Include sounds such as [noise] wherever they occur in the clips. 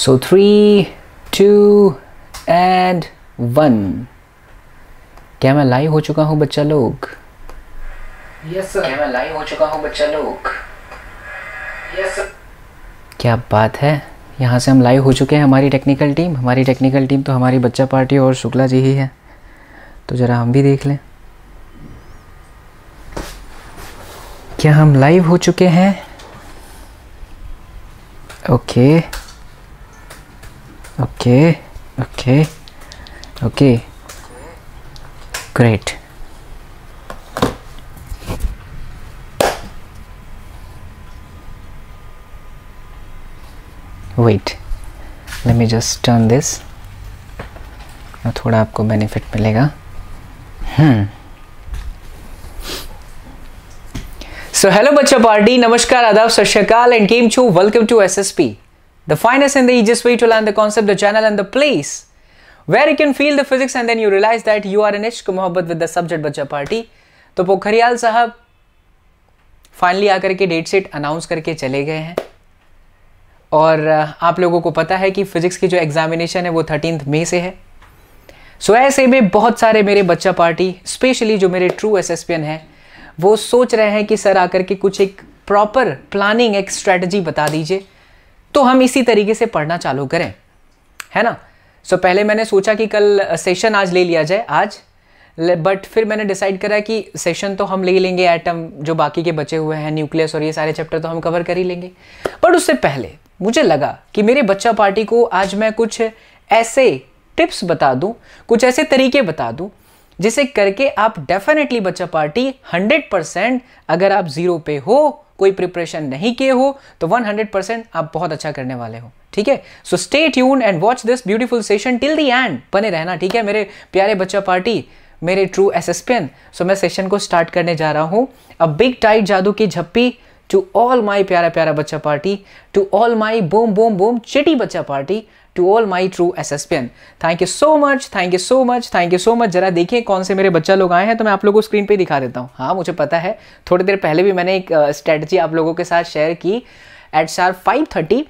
So three, two and one. क्या मैं live हो चुका हूँ बच्चा लोग यस yes, क्या मैं लाइव हो चुका हूँ बच्चा लोग यस yes, क्या बात है यहाँ से हम लाइव हो चुके हैं हमारी टेक्निकल टीम हमारी टेक्निकल टीम तो हमारी बच्चा पार्टी और शुक्ला जी ही है तो ज़रा हम भी देख लें क्या हम लाइव हो चुके हैं okay okay. okay okay okay great wait let me just turn this और थोड़ा आपको बेनिफिट मिलेगा हम्म सो हेलो बच्चा पार्टी नमस्कार आदाब सत श्रीकाल एंड केम छू welcome to SSP The finest and the easiest way to learn the concept, the channel and the place where you can feel the physics and then you realize that you are in ishq mohabbat with the subject bacha party. तो पोखरियाल साहब finally आकर के date sheet announce करके चले गए हैं और आप लोगों को पता है कि फिजिक्स की जो एग्जामिनेशन है वो थर्टीन मई से है सो ऐसे में बहुत सारे मेरे बच्चा पार्टी स्पेशली जो मेरे ट्रू एसएसपीएन हैं वो सोच रहे हैं कि सर आकर के कुछ एक प्रॉपर प्लानिंग एक स्ट्रेटजी बता दीजिए तो हम इसी तरीके से पढ़ना चालू करें है ना सो so, पहले मैंने सोचा कि कल सेशन आज ले लिया जाए आज बट फिर मैंने डिसाइड करा कि सेशन तो हम ले लेंगे एटम जो बाकी के बचे हुए हैं न्यूक्लियस और ये सारे चैप्टर तो हम कवर कर ही लेंगे बट उससे पहले मुझे लगा कि मेरे बच्चा पार्टी को आज मैं कुछ ऐसे टिप्स बता दूं कुछ ऐसे तरीके बता दूं जिसे करके आप डेफिनेटली बच्चा पार्टी 100 परसेंट अगर आप ज़ीरो पे हो कोई प्रिपरेशन नहीं किए हो तो 100% आप बहुत अच्छा करने वाले हो ठीक है so stay tuned and watch this beautiful session till the end बने रहना ठीक है मेरे प्यारे बच्चा पार्टी मेरे ट्रू एस एन सो मैं सेशन को स्टार्ट करने जा रहा हूँ अ बिग टाइट जादू की झप्पी टू ऑल माई प्यारा प्यारा बच्चा पार्टी टू ऑल माई बोम बोम बोम चिटी बच्चा party to all my true एन thank you so much thank you so much thank you so much जरा देखिए कौन से मेरे बच्चा लोग आए हैं तो मैं आप लोगों को स्क्रीन पर दिखा देता हूँ हाँ मुझे पता है थोड़ी देर पहले भी मैंने एक स्ट्रेटजी आप लोगों के साथ शेयर की at star five thirty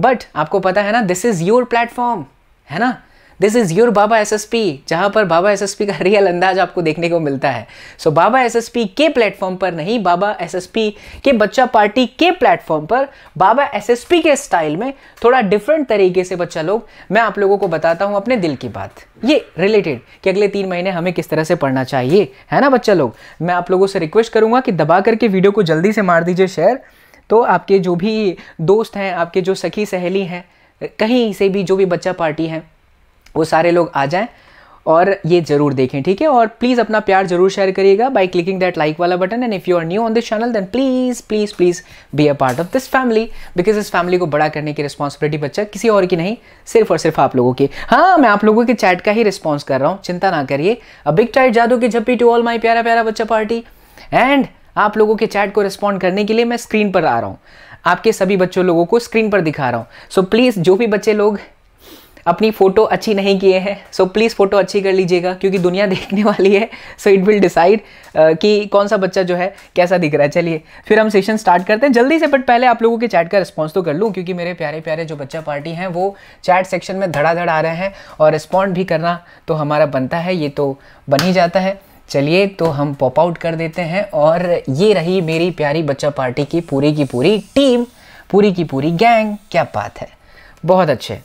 but आपको पता है ना दिस इज़ योर प्लेटफॉर्म है ना this is your Baba S S P जहाँ पर बाबा एस एस पी का रियल अंदाज आपको देखने को मिलता है सो so, बाबा पी के प्लेटफॉर्म पर नहीं बाबा एस एस पी के बच्चा पार्टी के प्लेटफॉर्म पर बाबा एस एस पी के स्टाइल में थोड़ा डिफरेंट तरीके से बच्चा लोग मैं आप लोगों को बताता हूँ अपने दिल की बात ये रिलेटेड कि अगले तीन महीने हमें किस तरह से पढ़ना चाहिए है ना बच्चा लोग मैं आप लोगों से रिक्वेस्ट करूँगा कि दबा करके वीडियो को जल्दी से मार दीजिए शेयर तो आपके जो भी दोस्त हैं आपके जो सखी सहेली हैं कहीं से भी जो भी बच्चा पार्टी हैं वो सारे लोग आ जाएँ और ये जरूर देखें ठीक है और प्लीज़ अपना प्यार जरूर शेयर करिएगा बाई क्लिकिंग दैट लाइक वाला button and if you are new on this channel then please please please be a part of this family because इस फैमिली को बड़ा करने की रिस्पॉन्सिबिलिटी बच्चा किसी और की नहीं सिर्फ और सिर्फ आप लोगों की हाँ मैं आप लोगों के चैट का ही रिस्पॉन्स कर रहा हूँ चिंता ना करिए अ बिग टाइट जादू की झप्पी टू ऑल माई प्यारा प्यारा बच्चा पार्टी एंड आप लोगों के चैट को रिस्पॉन्ड करने के लिए मैं स्क्रीन पर आ रहा हूँ आपके सभी बच्चों लोगों को स्क्रीन पर दिखा रहा हूँ सो प्लीज़ जो भी बच्चे लोग अपनी फ़ोटो अच्छी नहीं किए हैं सो so, प्लीज़ फ़ोटो अच्छी कर लीजिएगा क्योंकि दुनिया [laughs] देखने वाली है सो इट विल डिसाइड कि कौन सा बच्चा जो है कैसा दिख रहा है चलिए फिर हम सेशन स्टार्ट करते हैं जल्दी से बट पहले आप लोगों के चैट का रिस्पॉन्स तो कर लूँ क्योंकि मेरे प्यारे प्यारे जो बच्चा पार्टी हैं वो चैट सेक्शन में धड़ाधड़ आ रहे हैं और रिस्पॉन्ड भी करना तो हमारा बनता है ये तो बन ही जाता है चलिए तो हम पॉप आउट कर देते हैं और ये रही मेरी प्यारी बच्चा पार्टी की पूरी की पूरी टीम पूरी की पूरी गैंग क्या बात है बहुत अच्छे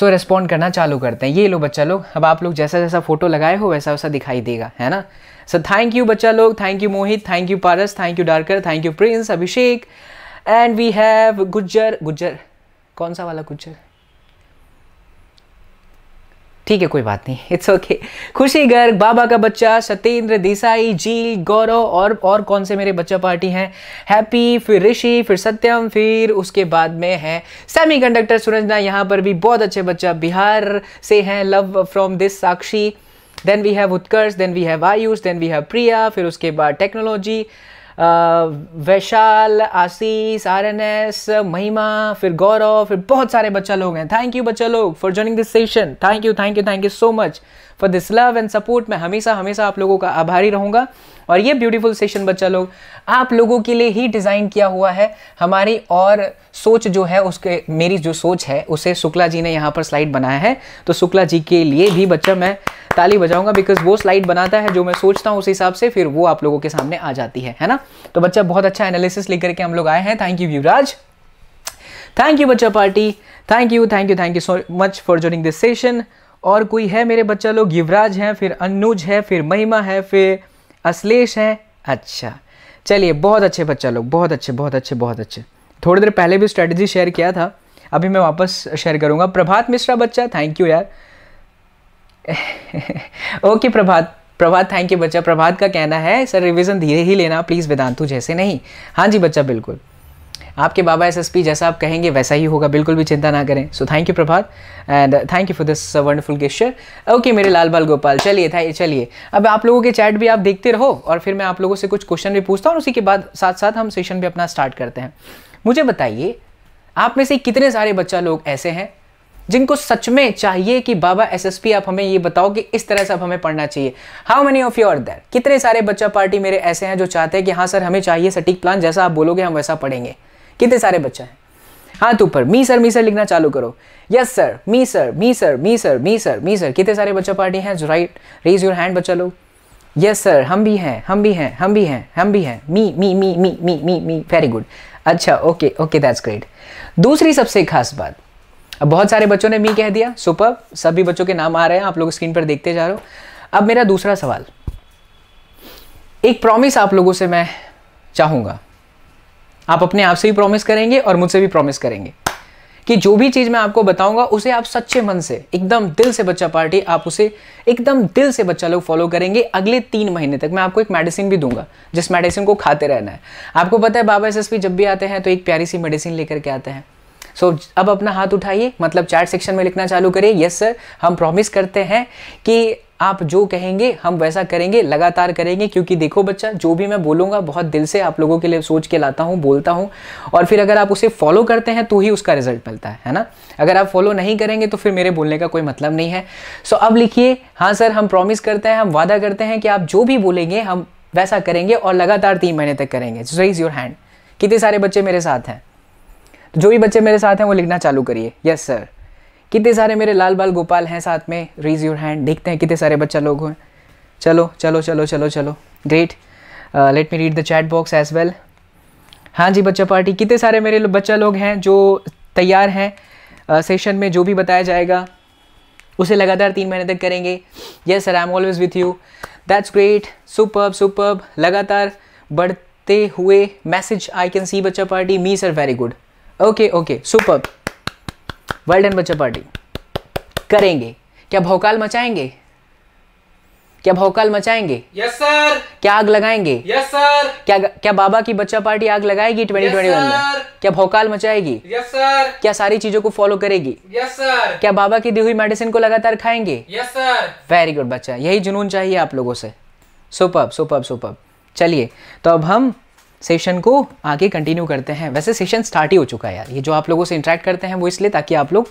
सो रेस्पॉन्ड करना चालू करते हैं ये लो बच्चा लोग अब आप लोग जैसा जैसा फोटो लगाए हो वैसा वैसा दिखाई देगा है ना सो थैंक यू बच्चा लोग thank you Mohit thank you Paras thank you darker thank you Prince Abhishek and we have Gujjar Gujjar कौन सा वाला गुज्जर ठीक है कोई बात नहीं इट्स ओके खुशी गर्ग बाबा का बच्चा सत्येंद्र देसाई जी गौरव और और कौन से मेरे बच्चा पार्टी हैं हैप्पी फिर ऋषि फिर सत्यम फिर उसके बाद में है सेमी कंडक्टर सुरंजना यहाँ पर भी बहुत अच्छे बच्चा बिहार से हैं love from this Sakshi then we have Utkarsh then we have Aayush then we have Priya फिर उसके बाद technology Vaishal Ashish R N S Mahima फिर गौरव फिर बहुत सारे बच्चा लोग हैं थैंक यू बच्चा लोग for joining this session thank you thank you thank you so much for this love and support मैं हमेशा हमेशा आप लोगों का आभारी रहूंगा और ये ब्यूटीफुल सेशन बच्चा लोग आप लोगों के लिए ही डिज़ाइन किया हुआ है हमारी और सोच जो है उसके मेरी जो सोच है उसे शुक्ला जी ने यहाँ पर स्लाइड बनाया है तो शुक्ला जी के लिए भी बच्चा मैं ताली बजाऊंगा बिकॉज वो स्लाइड बनाता है जो मैं सोचता हूँ उस हिसाब से फिर वो आप लोगों के सामने आ जाती है है ना तो बच्चा बहुत अच्छा एनालिसिस लेकर के हम लोग आए हैं thank you Yuvraj thank you बच्चा party thank you thank you thank you so much for joining this session और कोई है मेरे बच्चा लोग युवराज हैं फिर अनुज है फिर महिमा है फिर अश्लेष है अच्छा चलिए बहुत अच्छे बच्चा लोग बहुत अच्छे बहुत अच्छे बहुत अच्छे थोड़ी देर पहले भी स्ट्रेटजी शेयर किया था अभी मैं वापस शेयर करूंगा प्रभात मिश्रा बच्चा थैंक यू यार [laughs] okay Prabhat Prabhat thank you बच्चा प्रभात का कहना है सर रिवीजन धीरे ही लेना प्लीज़ वेदांतु जैसे नहीं हाँ जी बच्चा बिल्कुल आपके बाबा एसएसपी जैसा आप कहेंगे वैसा ही होगा बिल्कुल भी चिंता ना करें so thank you Prabhat and thank you for this wonderful gesture okay मेरे लाल बाल गोपाल चलिए चलिए अब आप लोगों के चैट भी आप देखते रहो और फिर मैं आप लोगों से कुछ क्वेश्चन भी पूछता हूँ उसी के बाद साथ साथ हम सेशन भी अपना स्टार्ट करते हैं मुझे बताइए आप में से कितने सारे बच्चा लोग ऐसे हैं जिनको सच में चाहिए कि बाबा एसएसपी आप हमें ये बताओ कि इस तरह से अब हमें पढ़ना चाहिए how many of you are there कितने सारे बच्चा पार्टी मेरे ऐसे हैं जो चाहते हैं कि हाँ सर हमें चाहिए सटीक प्लान जैसा आप बोलोगे हम वैसा पढ़ेंगे कितने सारे बच्चे हैं हाथ तो ऊपर मी सर मी सर लिखना चालू करो yes sir me sir me sir me sir me sir me sir कितने सारे बच्चा पार्टी हैं जो राइट रेज योर हैंड बच्चा लोग यस सर हम भी हैं हम भी हैं हम भी हैं हम भी हैं me me me me me me me very good अच्छा ओके ओके दैट्स ग्रेट दूसरी सबसे खास बात अब बहुत सारे बच्चों ने मी कह दिया सुपर सभी बच्चों के नाम आ रहे हैं आप लोग स्क्रीन पर देखते जा रहे हो अब मेरा दूसरा सवाल एक प्रॉमिस आप लोगों से मैं चाहूंगा आप अपने आप से भी प्रॉमिस करेंगे और मुझसे भी प्रॉमिस करेंगे कि जो भी चीज़ मैं आपको बताऊंगा उसे आप सच्चे मन से एकदम दिल से बच्चा पार्टी आप उसे एकदम दिल से बच्चा लोग फॉलो करेंगे अगले तीन महीने तक मैं आपको एक मेडिसिन भी दूंगा जिस मेडिसिन को खाते रहना है आपको पता है बाबा एस जब भी आते हैं तो एक प्यारी सी मेडिसिन लेकर के आते हैं सो so, अब अपना हाथ उठाइए मतलब चैट सेक्शन में लिखना चालू करिए यस सर हम प्रॉमिस करते हैं कि आप जो कहेंगे हम वैसा करेंगे लगातार करेंगे क्योंकि देखो बच्चा जो भी मैं बोलूँगा बहुत दिल से आप लोगों के लिए सोच के लाता हूँ बोलता हूँ और फिर अगर आप उसे फॉलो करते हैं तो ही उसका रिजल्ट मिलता है है ना अगर आप फॉलो नहीं करेंगे तो फिर मेरे बोलने का कोई मतलब नहीं है सो अब लिखिए हाँ सर हम प्रॉमिस करते हैं हम वादा करते हैं कि आप जो भी बोलेंगे हम वैसा करेंगे और लगातार तीन महीने तक करेंगे रेज योर हैंड कितने सारे बच्चे मेरे साथ हैं जो भी बच्चे मेरे साथ हैं वो लिखना चालू करिए यस सर कितने सारे मेरे लाल बाल गोपाल हैं साथ में रीज योर हैंड देखते हैं कितने सारे बच्चा लोग हैं चलो चलो चलो चलो चलो great let me read the chat box as well हाँ जी बच्चा पार्टी कितने सारे मेरे बच्चा लोग हैं जो तैयार हैं सेशन uh, में जो भी बताया जाएगा उसे लगातार तीन महीने तक करेंगे yes sir I am always with you that's great superb super लगातार बढ़ते हुए मैसेज आई कैन सी बच्चा party me sir very good okay okay super world and बच्चा पार्टी करेंगे क्या भौकाल मचाएंगे क्या भौकाल मचाएंगे यस yes, सर क्या आग लगाएंगे यस yes, सर क्या क्या बाबा की बच्चा पार्टी आग लगाएगी ट्वेंटी ट्वेंटी वन में क्या भौकाल मचाएगी यस yes, सर क्या सारी चीजों को फॉलो करेगी यस सर क्या बाबा की दी हुई मेडिसिन को लगातार खाएंगे यस सर वेरी गुड बच्चा यही जुनून चाहिए आप लोगों से सुपब सुपब सुपब चलिए तो अब हम सेशन को आगे कंटिन्यू करते हैं वैसे सेशन स्टार्ट ही हो चुका है यार ये जो आप लोगों से इंटरेक्ट करते हैं वो इसलिए ताकि आप लोग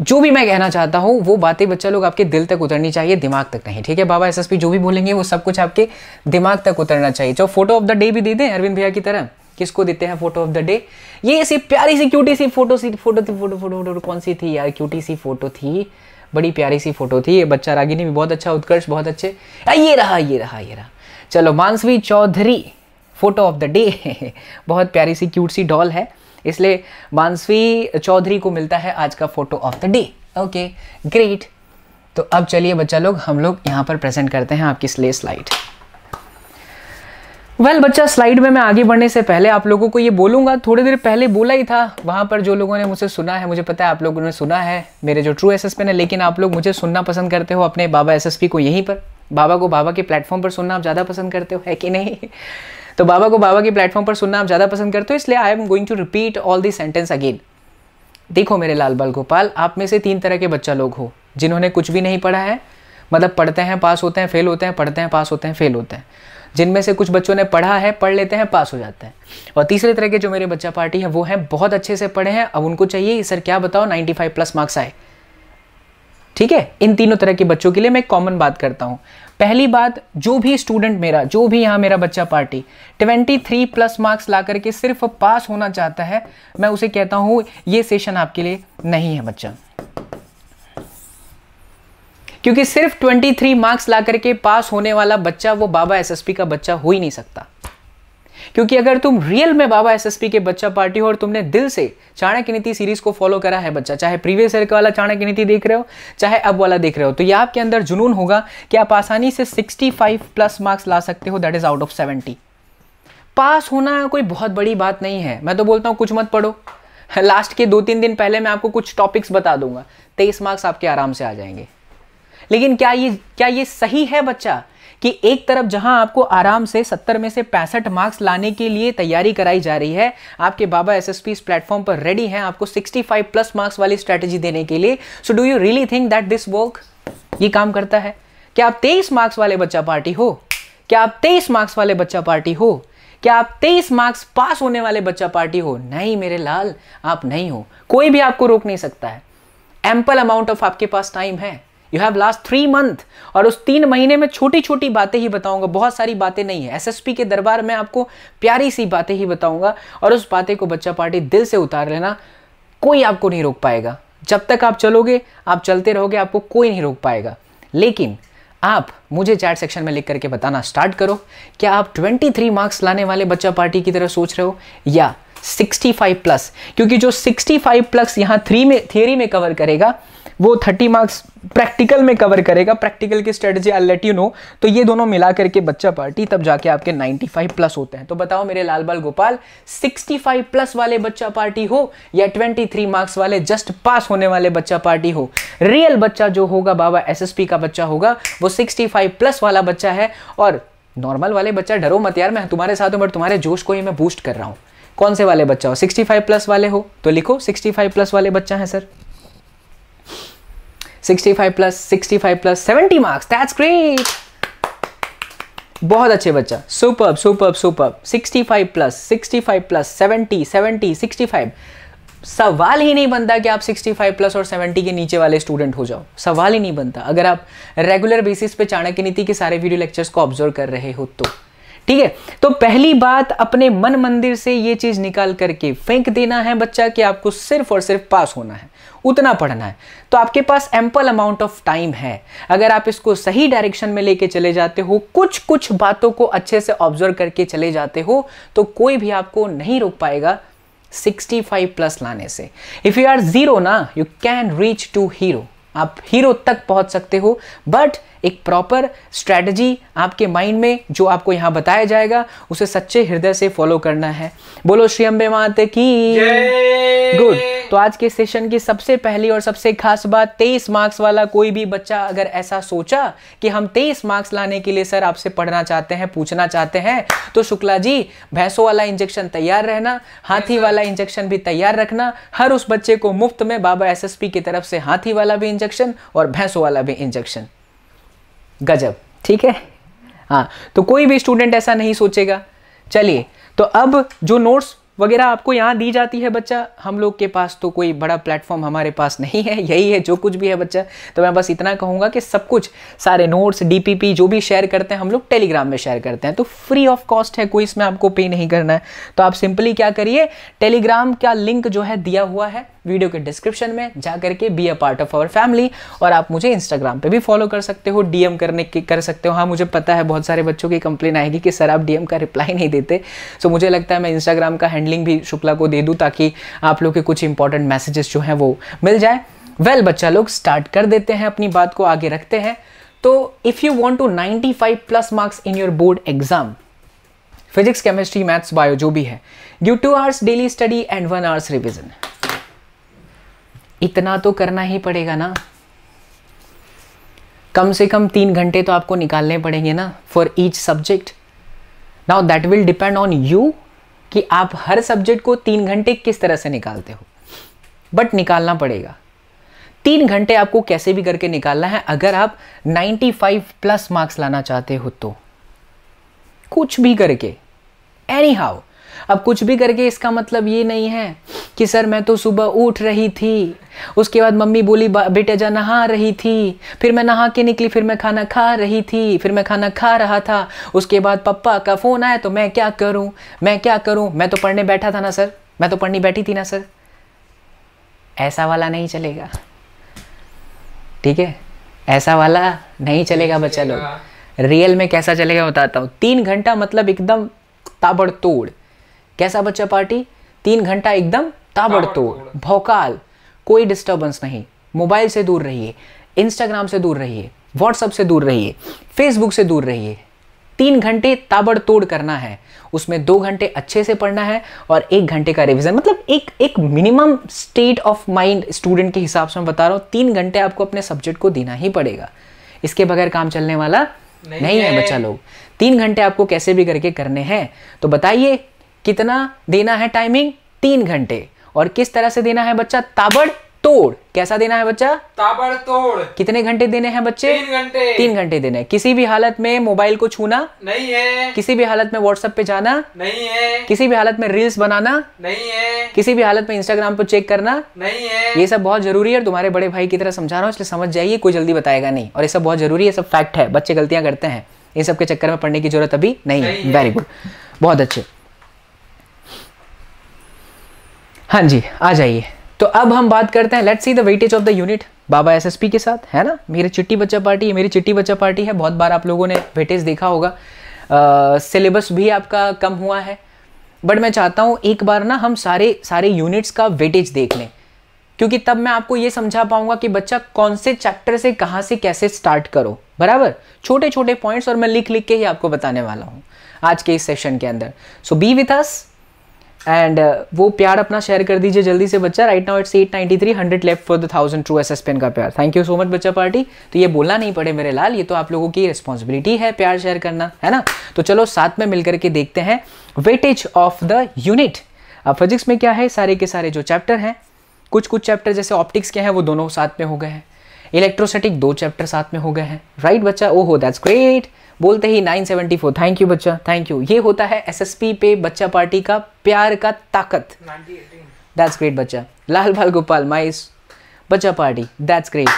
जो भी मैं कहना चाहता हूँ वो बातें बच्चा लोग आपके दिल तक उतरनी चाहिए दिमाग तक नहीं ठीक है बाबा एसएसपी जो भी बोलेंगे वो सब कुछ आपके दिमाग तक उतरना चाहिए चलो फोटो ऑफ द डे भी दे दें अरविंद भैया की तरह किसको देते हैं फोटो ऑफ द डे ये ऐसी प्यारी सी क्यूटी सी फोटो सी फोटो थी फोटो फोटो फोटो कौन सी थी यार क्यूटी सी फोटो थी बड़ी प्यारी सी फोटो थी ये बच्चा रागिनी भी बहुत अच्छा उत्कर्ष बहुत अच्छे ये रहा ये रहा ये रहा चलो Manasvi Chaudhary photo of the day बहुत प्यारी सी क्यूट सी डॉल है इसलिए मानसवी चौधरी को मिलता है आज का photo of the day okay great तो अब चलिए बच्चा लोग हम लोग यहाँ पर प्रेजेंट करते हैं आपकी स्ले स्लाइड वेल well, बच्चा स्लाइड में मैं आगे बढ़ने से पहले आप लोगों को ये बोलूंगा थोड़ी देर पहले बोला ही था वहाँ पर जो लोगों ने मुझे सुना है मुझे पता है आप लोगों ने सुना है मेरे जो ट्रू एस ने लेकिन आप लोग मुझे सुनना पसंद करते हो अपने बाबा एस को यहीं पर बाबा को बाबा के प्लेटफॉर्म पर सुनना आप ज़्यादा पसंद करते हो है कि नहीं तो बाबा को बाबा के प्लेटफॉर्म पर सुनना आप ज़्यादा पसंद करते हो इसलिए I am going to repeat all this sentence again देखो मेरे लाल बाल गोपाल आप में से तीन तरह के बच्चा लोग हो जिन्होंने कुछ भी नहीं पढ़ा है मतलब पढ़ते हैं पास होते हैं फेल होते हैं पढ़ते हैं पास होते हैं फेल होते हैं जिनमें से कुछ बच्चों ने पढ़ा है पढ़ लेते हैं पास हो जाते हैं और तीसरे तरह के जो मेरे बच्चा पार्टी है वो हैं बहुत अच्छे से पढ़े हैं अब उनको चाहिए सर क्या बताओ 95 प्लस मार्क्स आए ठीक है इन तीनों तरह के बच्चों के लिए मैं कॉमन बात करता हूं पहली बात जो भी स्टूडेंट मेरा जो भी यहां मेरा बच्चा पार्टी 23 प्लस मार्क्स ला करके सिर्फ पास होना चाहता है मैं उसे कहता हूं ये सेशन आपके लिए नहीं है बच्चा क्योंकि सिर्फ 23 मार्क्स ला करके पास होने वाला बच्चा वो बाबा एसएसपी का बच्चा हो ही नहीं सकता क्योंकि अगर तुम रियल में बाबा एसएसपी के बच्चा पार्टी हो और तुमने दिल से चाणक्य नीति सीरीज को फॉलो करा है बच्चा चाहे प्रीवियस ईयर वाला चाणक्य नीति देख रहे हो चाहे अब वाला देख रहे हो तो ये आपके अंदर जुनून होगा कि आप आसानी से सिक्सटी प्लस मार्क्स ला सकते हो that is out of seventy pass होना कोई बहुत बड़ी बात नहीं है मैं तो बोलता हूँ कुछ मत पढ़ो लास्ट के दो तीन दिन पहले मैं आपको कुछ टॉपिक्स बता दूंगा तेईस मार्क्स आपके आराम से आ जाएंगे लेकिन क्या ये क्या ये सही है बच्चा कि एक तरफ जहां आपको आराम से सत्तर में से पैंसठ मार्क्स लाने के लिए तैयारी कराई जा रही है आपके बाबा एस एस इस प्लेटफॉर्म पर रेडी हैं आपको 65 प्लस मार्क्स वाली स्ट्रेटेजी देने के लिए so do you really think that this work ये काम करता है क्या आप 23 मार्क्स वाले बच्चा पार्टी हो क्या आप 23 मार्क्स वाले बच्चा पार्टी हो क्या आप 23 मार्क्स पास होने वाले बच्चा पार्टी हो नहीं मेरे लाल आप नहीं हो कोई भी आपको रोक नहीं सकता है एम्पल अमाउंट ऑफ आपके पास टाइम है you have last three month और उस तीन महीने में छोटी छोटी बातें ही बताऊंगा बहुत सारी बातें नहीं है एसएसपी के दरबार में आपको प्यारी सी बातें ही बताऊंगा और उस बातें को बच्चा पार्टी दिल से उतार लेना कोई आपको नहीं रोक पाएगा जब तक आप चलोगे आप चलते रहोगे आपको कोई नहीं रोक पाएगा लेकिन आप मुझे चैट सेक्शन में लिख करके बताना स्टार्ट करो क्या आप 23 मार्क्स लाने वाले बच्चा पार्टी की तरह सोच रहे हो या 65 प्लस क्योंकि जो 65 प्लस यहां थ्री में थियोरी में कवर करेगा वो 30 मार्क्स प्रैक्टिकल में कवर करेगा प्रैक्टिकल की strategy I let you know तो ये दोनों मिला करके बच्चा पार्टी तब जाके आपके 95 प्लस होते हैं तो बताओ मेरे लाल बाल गोपाल 65 प्लस वाले बच्चा पार्टी हो या 23 मार्क्स वाले जस्ट पास होने वाले बच्चा पार्टी हो रियल बच्चा जो होगा बाबा एस का बच्चा होगा वो सिक्सटी प्लस वाला बच्चा है और नॉर्मल वाले बच्चा डरो मत यार मैं तुम्हारे साथ हूँ बट तुम्हारे जोश को ही मैं बूस्ट कर रहा हूँ कौन से वाले बच्चा हो 65 प्लस वाले हो तो लिखो 65 प्लस वाले बच्चा है sir 65 plus 65 plus 70 marks that's great बहुत अच्छे बच्चा super super super 65 plus 65 plus 70 70 65 सवाल ही नहीं बनता कि आप 65 प्लस और 70 के नीचे वाले स्टूडेंट हो जाओ सवाल ही नहीं बनता अगर आप रेगुलर बेसिस पे चाणक्य नीति के सारे वीडियो लेक्चर्स को ऑब्जर्व कर रहे हो तो ठीक है तो पहली बात अपने मन मंदिर से ये चीज निकाल करके फेंक देना है बच्चा कि आपको सिर्फ और सिर्फ पास होना है उतना पढ़ना है तो आपके पास एम्पल अमाउंट ऑफ टाइम है अगर आप इसको सही डायरेक्शन में लेके चले जाते हो कुछ कुछ बातों को अच्छे से ऑब्जर्व करके चले जाते हो तो कोई भी आपको नहीं रोक पाएगा 65 प्लस लाने से इफ यू आर जीरो ना you can reach to hero आप हीरो तक पहुंच सकते हो बट एक प्रॉपर स्ट्रेटजी आपके माइंड में जो आपको यहां बताया जाएगा उसे सच्चे हृदय से फॉलो करना है बोलो श्री अम्बे माते की गुड तो आज के सेशन की सबसे पहली और सबसे खास बात तेईस मार्क्स वाला कोई भी बच्चा अगर ऐसा सोचा कि हम तेईस मार्क्स लाने के लिए सर आपसे पढ़ना चाहते हैं पूछना चाहते हैं तो शुक्ला जी भैंसों वाला इंजेक्शन तैयार रहना हाथी वाला इंजेक्शन भी तैयार रखना हर उस बच्चे को मुफ्त में बाबा एस की तरफ से हाथी वाला भी इंजेक्शन इंजेक्शन और भैंसों वाला भी इंजेक्शन गजब ठीक है हाँ तो कोई भी स्टूडेंट ऐसा नहीं सोचेगा चलिए तो अब जो नोट्स वगैरह आपको यहाँ दी जाती है बच्चा हम लोग के पास तो कोई बड़ा प्लेटफॉर्म हमारे पास नहीं है यही है जो कुछ भी है बच्चा तो मैं बस इतना कहूँगा कि सब कुछ सारे नोट्स डीपीपी जो भी शेयर करते हैं हम लोग टेलीग्राम में शेयर करते हैं तो फ्री ऑफ कॉस्ट है कोई इसमें आपको पे नहीं करना है तो आप सिंपली क्या करिए टेलीग्राम का लिंक जो है दिया हुआ है वीडियो के डिस्क्रिप्शन में जा करके be a part of our family और आप मुझे इंस्टाग्राम पे भी फॉलो कर सकते हो डीएम करने की कर सकते हो हाँ मुझे पता है बहुत सारे बच्चों की कंप्लेन आएगी कि सर आप डीएम का रिप्लाई नहीं देते सो तो so, मुझे लगता है मैं इंस्टाग्राम का हैंडल हैंडलिंग भी शुक्ला को दे दूँ ताकि आप लोग के कुछ इंपॉर्टेंट मैसेजेस जो हैं वो मिल जाए वेल well, बच्चा लोग स्टार्ट कर देते हैं अपनी बात को आगे रखते हैं तो if you want to 95 plus marks in your board exam physics chemistry maths bio जो भी है do two hours daily study and one hours revision इतना तो करना ही पड़ेगा ना कम से कम तीन घंटे तो आपको निकालने पड़ेंगे ना for each subject now that will depend on you कि आप हर सब्जेक्ट को तीन घंटे किस तरह से निकालते हो बट निकालना पड़ेगा तीन घंटे आपको कैसे भी करके निकालना है अगर आप 95 प्लस मार्क्स लाना चाहते हो तो कुछ भी करके एनी हाउ अब कुछ भी करके इसका मतलब ये नहीं है कि सर मैं तो सुबह उठ रही थी उसके बाद मम्मी बोली बेटा जा नहा रही थी फिर मैं नहा के निकली फिर मैं खाना खा रही थी फिर मैं खाना खा रहा था उसके बाद पप्पा का फ़ोन आया तो मैं क्या करूं मैं क्या करूं मैं तो पढ़ने बैठा था ना सर मैं तो पढ़ने बैठी थी ना सर ऐसा वाला नहीं चलेगा ठीक है ऐसा वाला नहीं चलेगा बच्चा लोग रियल में कैसा चलेगा बताता हूँ तीन घंटा मतलब एकदम ताबड़तोड़ कैसा बच्चा पार्टी तीन घंटा एकदम ताबड़तोड़ भौकाल कोई डिस्टर्बेंस नहीं मोबाइल से दूर रहिए इंस्टाग्राम से दूर रहिए व्हाट्सअप से दूर रहिए फेसबुक से दूर रहिए तीन घंटे ताबड़तोड़ करना है उसमें दो घंटे अच्छे से पढ़ना है और एक घंटे का रिवीजन मतलब एक एक minimum state of mind student के हिसाब से मैं बता रहा हूँ तीन घंटे आपको अपने सब्जेक्ट को देना ही पड़ेगा इसके बगैर काम चलने वाला नहीं, नहीं है बच्चा लोग तीन घंटे आपको कैसे भी करके करने हैं तो बताइए कितना देना है टाइमिंग तीन घंटे और किस तरह से देना है बच्चा ताबड़ तोड़ कैसा देना है बच्चा ताबड़ तोड़ कितने घंटे देने हैं बच्चे तीन घंटे तीन घंटे देने किसी भी हालत में मोबाइल को छूना नहीं है किसी भी हालत में व्हाट्सएप पे जाना नहीं है किसी भी हालत में रील्स बनाना नहीं है किसी भी हालत में इंस्टाग्राम पर चेक करना नहीं है ये सब बहुत जरूरी है और तुम्हारे बड़े भाई की तरह समझा रहा हूँ इसलिए समझ जाइए कोई जल्दी बताएगा नहीं और ये सब बहुत जरूरी है सब फैक्ट है बच्चे गलतियां करते हैं इन सब के चक्कर में पढ़ने की जरूरत अभी नहीं है वेरी गुड बहुत अच्छे हाँ जी आ जाइए तो अब हम बात करते हैं let's see the weightage of the unit बाबा एसएसपी के साथ है ना मेरी चिट्टी बच्चा पार्टी है मेरी चिट्टी बच्चा पार्टी है बहुत बार आप लोगों ने वेटेज देखा होगा सिलेबस भी आपका कम हुआ है बट मैं चाहता हूँ एक बार ना हम सारे सारे यूनिट्स का वेटेज देख लें क्योंकि तब मैं आपको ये समझा पाऊंगा कि बच्चा कौन से चैप्टर से कहाँ से कैसे स्टार्ट करो बराबर छोटे छोटे पॉइंट्स और मैं लिख लिख के ही आपको बताने वाला हूँ आज के इस सेशन के अंदर so be with us and uh, वो प्यार अपना शेयर कर दीजिए जल्दी से बच्चा right now it's at ninety three hundred left for the thousand true S S pen का प्यार थैंक यू सो मच बच्चा पार्टी तो ये बोलना नहीं पड़े मेरे लाल ये तो आप लोगों की रिस्पॉन्सिबिलिटी है प्यार शेयर करना है ना तो चलो साथ में मिलकर के देखते हैं weightage of the unit physics में क्या है सारे के सारे जो चैप्टर हैं कुछ कुछ चैप्टर जैसे ऑप्टिक्स के हैं वो दोनों साथ में हो गए हैं इलेक्ट्रोसेटिक दो चैप्टर साथ में हो गए हैं राइट बच्चा ओ हो दैट्स ग्रेट बोलते ही 974 थैंक यू बच्चा थैंक यू ये होता है एसएसपी पे बच्चा पार्टी का प्यार का ताकत दैट्स ग्रेट बच्चा लाल भाल गोपाल माइस बच्चा party that's great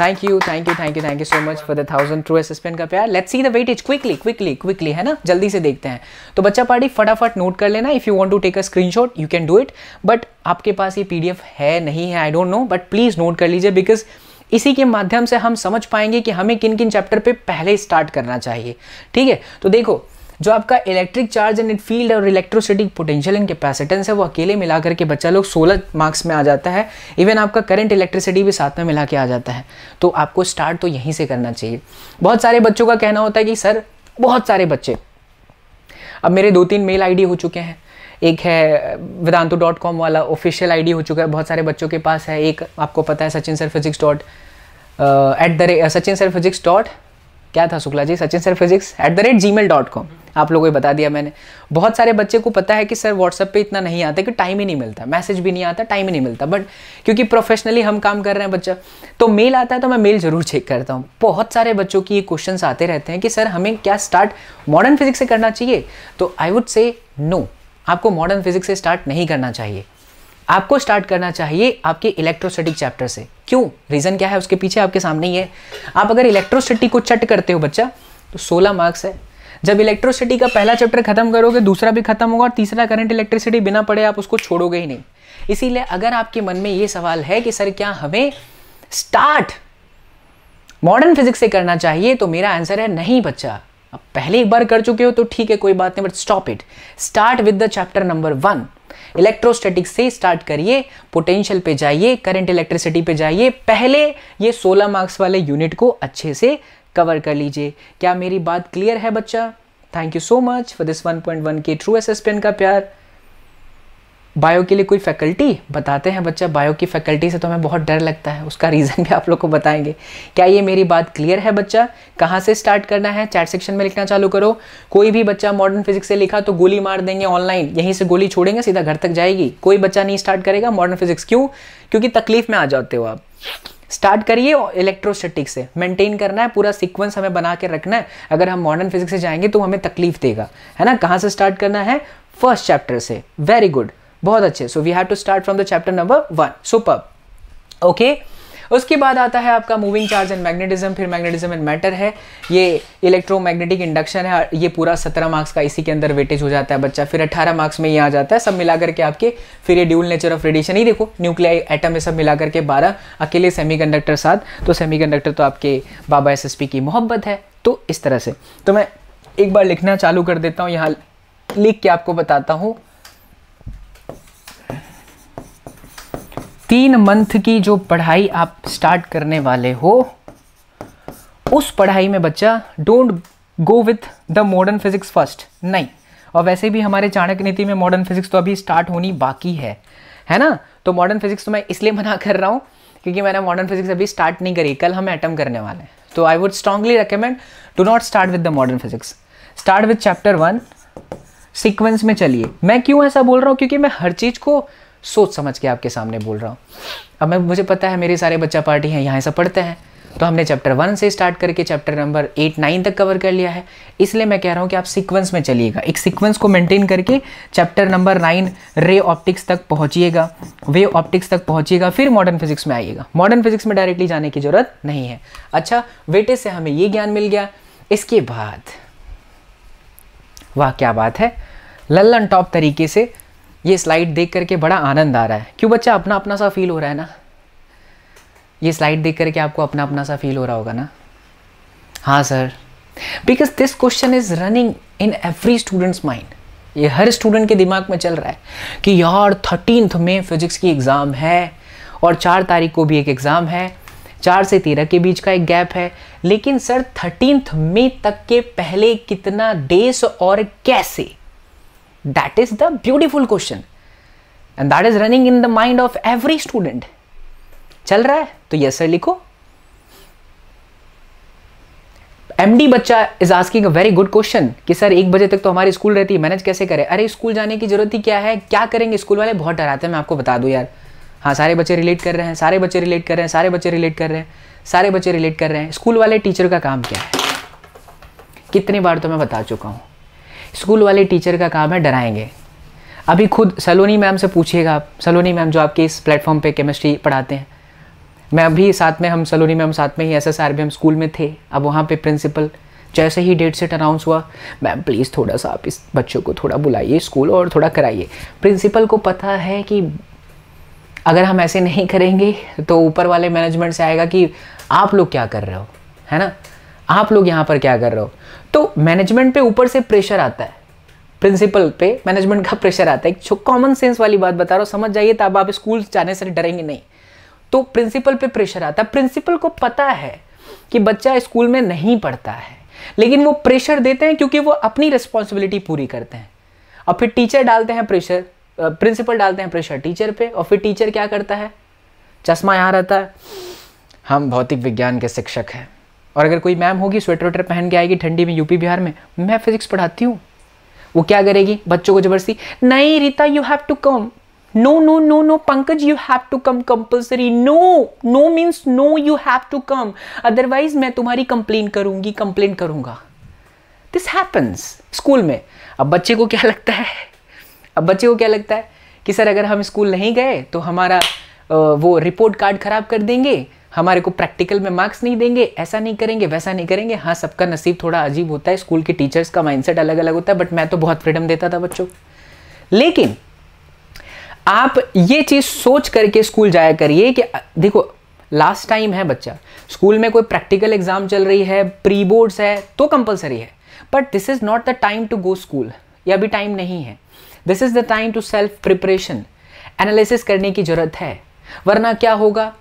thank you thank you thank you thank you so much for the thousand true assistant का प्यार let's see the weightage quickly quickly quickly है ना जल्दी से देखते हैं तो बच्चा पार्टी फटाफट नोट कर लेना if you want to take a screenshot you can do it but आपके पास ये पीडीएफ है नहीं है I don't know but please note कर लीजिए बिकॉज इसी के माध्यम से हम समझ पाएंगे कि हमें किन किन चैप्टर पे पहले स्टार्ट करना चाहिए ठीक है तो देखो जो आपका electric charge and it field और इलेक्ट्रोसिटिक पोटेंशियल एंड कैपेसिटेंस है वो अकेले मिला करके बच्चा लोग 16 मार्क्स में आ जाता है इवन आपका करंट इलेक्ट्रिसिटी भी साथ में मिला के आ जाता है तो आपको स्टार्ट तो यहीं से करना चाहिए बहुत सारे बच्चों का कहना होता है कि सर बहुत सारे बच्चे अब मेरे दो तीन मेल आईडी हो चुके हैं एक है वेदांतु डॉट कॉम वाला ऑफिशियल आईडी हो चुका है बहुत सारे बच्चों के पास है एक आपको पता है Sachin sir physics dot at the rate Sachin sir physics dot क्या था Shukla ji Sachin sir physics at the rate gmail dot com आप लोगों को बता दिया मैंने बहुत सारे बच्चे को पता है कि सर व्हाट्सअप पे इतना नहीं आता कि टाइम ही नहीं मिलता मैसेज भी नहीं आता टाइम ही नहीं मिलता बट क्योंकि प्रोफेशनली हम काम कर रहे हैं बच्चा तो मेल आता है तो मैं मेल ज़रूर चेक करता हूँ बहुत सारे बच्चों की ये क्वेश्चन आते रहते हैं कि सर हमें क्या स्टार्ट मॉडर्न फिजिक्स से करना चाहिए तो आई वुड से नो आपको मॉडर्न फिजिक्स से स्टार्ट नहीं करना चाहिए आपको स्टार्ट करना चाहिए आपके इलेक्ट्रोस्टैटिक चैप्टर से क्यों रीज़न क्या है उसके पीछे आपके सामने ही है आप अगर इलेक्ट्रोस्टैटिक को चट करते हो बच्चा तो सोलह मार्क्स है जब इलेक्ट्रोसिटी का पहला चैप्टर खत्म करोगे दूसरा भी खत्म होगा और तीसरा करंट इलेक्ट्रिसिटी बिना पड़े आप उसको छोड़ोगे ही नहीं इसीलिए अगर आपके मन में ये सवाल है कि सर क्या हमें स्टार्ट मॉडर्न फिजिक्स से करना चाहिए तो मेरा आंसर है नहीं बच्चा अब पहले एक बार कर चुके हो तो ठीक है कोई बात नहीं but stop it start with the chapter number one electrostatic से स्टार्ट करिए पोटेंशियल पे जाइए करंट इलेक्ट्रिसिटी पे जाइए पहले ये 16 मार्क्स वाले यूनिट को अच्छे से कवर कर लीजिए क्या मेरी बात क्लियर है बच्चा thank you so much for this 1.1 के ट्रू एसएसपीएन का प्यार बायो के लिए कोई फैकल्टी बताते हैं बच्चा बायो की फैकल्टी से तो हमें बहुत डर लगता है उसका रीज़न भी आप लोग को बताएंगे क्या ये मेरी बात क्लियर है बच्चा कहाँ से स्टार्ट करना है चैट सेक्शन में लिखना चालू करो कोई भी बच्चा मॉडर्न फिजिक्स से लिखा तो गोली मार देंगे ऑनलाइन यहीं से गोली छोड़ेंगे सीधा घर तक जाएगी कोई बच्चा नहीं स्टार्ट करेगा मॉडर्न फिजिक्स क्यों क्योंकि तकलीफ में आ जाते हो आप स्टार्ट करिए इलेक्ट्रोस्टैटिक से मेंटेन करना है पूरा सीक्वेंस हमें बना के रखना है अगर हम मॉडर्न फिजिक्स से जाएंगे तो हमें तकलीफ देगा है ना कहाँ से स्टार्ट करना है फर्स्ट चैप्टर से वेरी गुड बहुत अच्छे so we have to start from the chapter number one super okay उसके बाद आता है आपका मूविंग चार्ज एंड मैग्नेटिज्म फिर मैग्नेटिज्म एंड मैटर है ये इलेक्ट्रोमैग्नेटिक इंडक्शन है ये पूरा सत्रह मार्क्स का इसी के अंदर वेटेज हो जाता है बच्चा फिर अट्ठारह मार्क्स में ये आ जाता है सब मिला करके आपके फिर ये ड्यूल नेचर ऑफ रेडिएशन ही देखो न्यूक्लियर एटम है सब मिला करके बारह अकेले कंडक्टर साथ तो कंडक्टर तो आपके बाबा एस की मोहब्बत है तो इस तरह से तो मैं एक बार लिखना चालू कर देता हूँ यहाँ लिख के आपको बताता हूँ तीन मंथ की जो पढ़ाई आप स्टार्ट करने वाले हो उस पढ़ाई में बच्चा don't go with the modern physics first नहीं और वैसे भी हमारे चाणक्य नीति में मॉडर्न फिजिक्स तो अभी स्टार्ट होनी बाकी है है ना तो मॉडर्न फिजिक्स तो मैं इसलिए मना कर रहा हूँ क्योंकि मैंने मॉडर्न फिजिक्स अभी स्टार्ट नहीं करी कल हम एटम करने वाले हैं तो I would strongly recommend do not start with the modern physics start with chapter one sequence में चलिए मैं क्यों ऐसा बोल रहा हूँ क्योंकि मैं हर चीज़ को सोच समझ के आपके सामने बोल रहा हूँ अब मैं मुझे पता है मेरे सारे बच्चा पार्टी हैं यहाँ से पढ़ते हैं तो हमने चैप्टर वन से स्टार्ट करके चैप्टर नंबर एट नाइन तक कवर कर लिया है इसलिए मैं कह रहा हूँ कि आप सीक्वेंस में चलिएगा एक सीक्वेंस को मेंटेन करके chapter number nine ray optics तक पहुँचिएगा वे ऑप्टिक्स तक पहुँचिएगा फिर मॉडर्न फिजिक्स में आइएगा मॉडर्न फिजिक्स में डायरेक्टली जाने की ज़रूरत नहीं है अच्छा वेटे से हमें ये ज्ञान मिल गया इसके बाद वाह क्या बात है लल्लन टॉप तरीके से ये स्लाइड देख करके बड़ा आनंद आ रहा है क्यों बच्चा अपना अपना सा फील हो रहा है ना ये स्लाइड देख करके आपको अपना अपना सा फील हो रहा होगा ना हाँ sir because this question is running in every students mind ये हर स्टूडेंट के दिमाग में चल रहा है कि यार थर्टीनथ में फिजिक्स की एग्ज़ाम है और चार तारीख को भी एक एग्ज़ाम है चार से तेरह के बीच का एक गैप है लेकिन सर थर्टीनथ मे तक के पहले कितना डेज और कैसे That is the beautiful question. And that is running in the mind of every student चल रहा है तो यस सर लिखो डी बच्चा is asking a very good question कि सर एक बजे तक तो हमारी स्कूल रहती है मैनेज कैसे करें अरे स्कूल जाने की जरूरत ही क्या है क्या करेंगे स्कूल वाले बहुत डराते हैं मैं आपको बता दूं यार हाँ सारे बच्चे रिलेट कर रहे हैं सारे बच्चे रिलेट कर रहे हैं सारे बच्चे रिलेट कर रहे हैं सारे बच्चे रिलेट कर रहे हैं स्कूल वाले टीचर का काम क्या है कितनी बार तो मैं बता चुका हूँ स्कूल वाले टीचर का काम है डराएंगे अभी खुद सलोनी मैम से पूछिएगा आप सलोनी मैम जो आपके इस प्लेटफॉर्म पे केमिस्ट्री पढ़ाते हैं मैं अभी साथ में हम सलोनी मैम साथ में ही एस एस आर बी हम स्कूल में थे अब वहाँ पे प्रिंसिपल जैसे ही डेट सेट अनाउंस हुआ मैम प्लीज़ थोड़ा सा आप इस बच्चों को थोड़ा बुलाइए स्कूल और थोड़ा कराइए प्रिंसिपल को पता है कि अगर हम ऐसे नहीं करेंगे तो ऊपर वाले मैनेजमेंट से आएगा कि आप लोग क्या कर रहे हो है ना आप लोग यहाँ पर क्या कर रहे हो तो मैनेजमेंट पे ऊपर से प्रेशर आता है प्रिंसिपल पे मैनेजमेंट का प्रेशर आता है एक कॉमन सेंस वाली बात बता रहा हूँ समझ जाइए तब आप स्कूल जाने से डरेंगे नहीं तो प्रिंसिपल पे प्रेशर आता है प्रिंसिपल को पता है कि बच्चा स्कूल में नहीं पढ़ता है लेकिन वो प्रेशर देते हैं क्योंकि वो अपनी रिस्पॉन्सिबिलिटी पूरी करते हैं और फिर टीचर डालते हैं प्रेशर प्रिंसिपल डालते हैं प्रेशर टीचर पे और फिर टीचर क्या करता है चश्मा यहाँ रहता है हम भौतिक विज्ञान के शिक्षक हैं और अगर कोई मैम होगी स्वेटर वेटर पहन के आएगी ठंडी में यूपी बिहार में मैं फिजिक्स पढ़ाती हूँ वो क्या करेगी बच्चों को जबरदस्ती नहीं Rita you have to come no no no no Pankaj you have to come compulsory no no means no you have to come otherwise मैं तुम्हारी कंप्लेन करूंगी कंप्लेन करूंगा दिस हैपन्स स्कूल में अब बच्चे को क्या लगता है अब बच्चे को क्या लगता है कि सर अगर हम स्कूल नहीं गए तो हमारा वो रिपोर्ट कार्ड खराब कर देंगे हमारे को प्रैक्टिकल में मार्क्स नहीं देंगे ऐसा नहीं करेंगे वैसा नहीं करेंगे हाँ सबका नसीब थोड़ा अजीब होता है स्कूल के टीचर्स का माइंडसेट अलग अलग होता है बट मैं तो बहुत फ्रीडम देता था बच्चों लेकिन आप ये चीज़ सोच करके स्कूल जाया करिए कि देखो लास्ट टाइम है बच्चा स्कूल में कोई प्रैक्टिकल एग्जाम चल रही है प्री बोर्ड्स है तो कंपलसरी है but this is not the time to go school या अभी टाइम नहीं है this is the time to self preparation analysis करने की ज़रूरत है वरना क्या होगा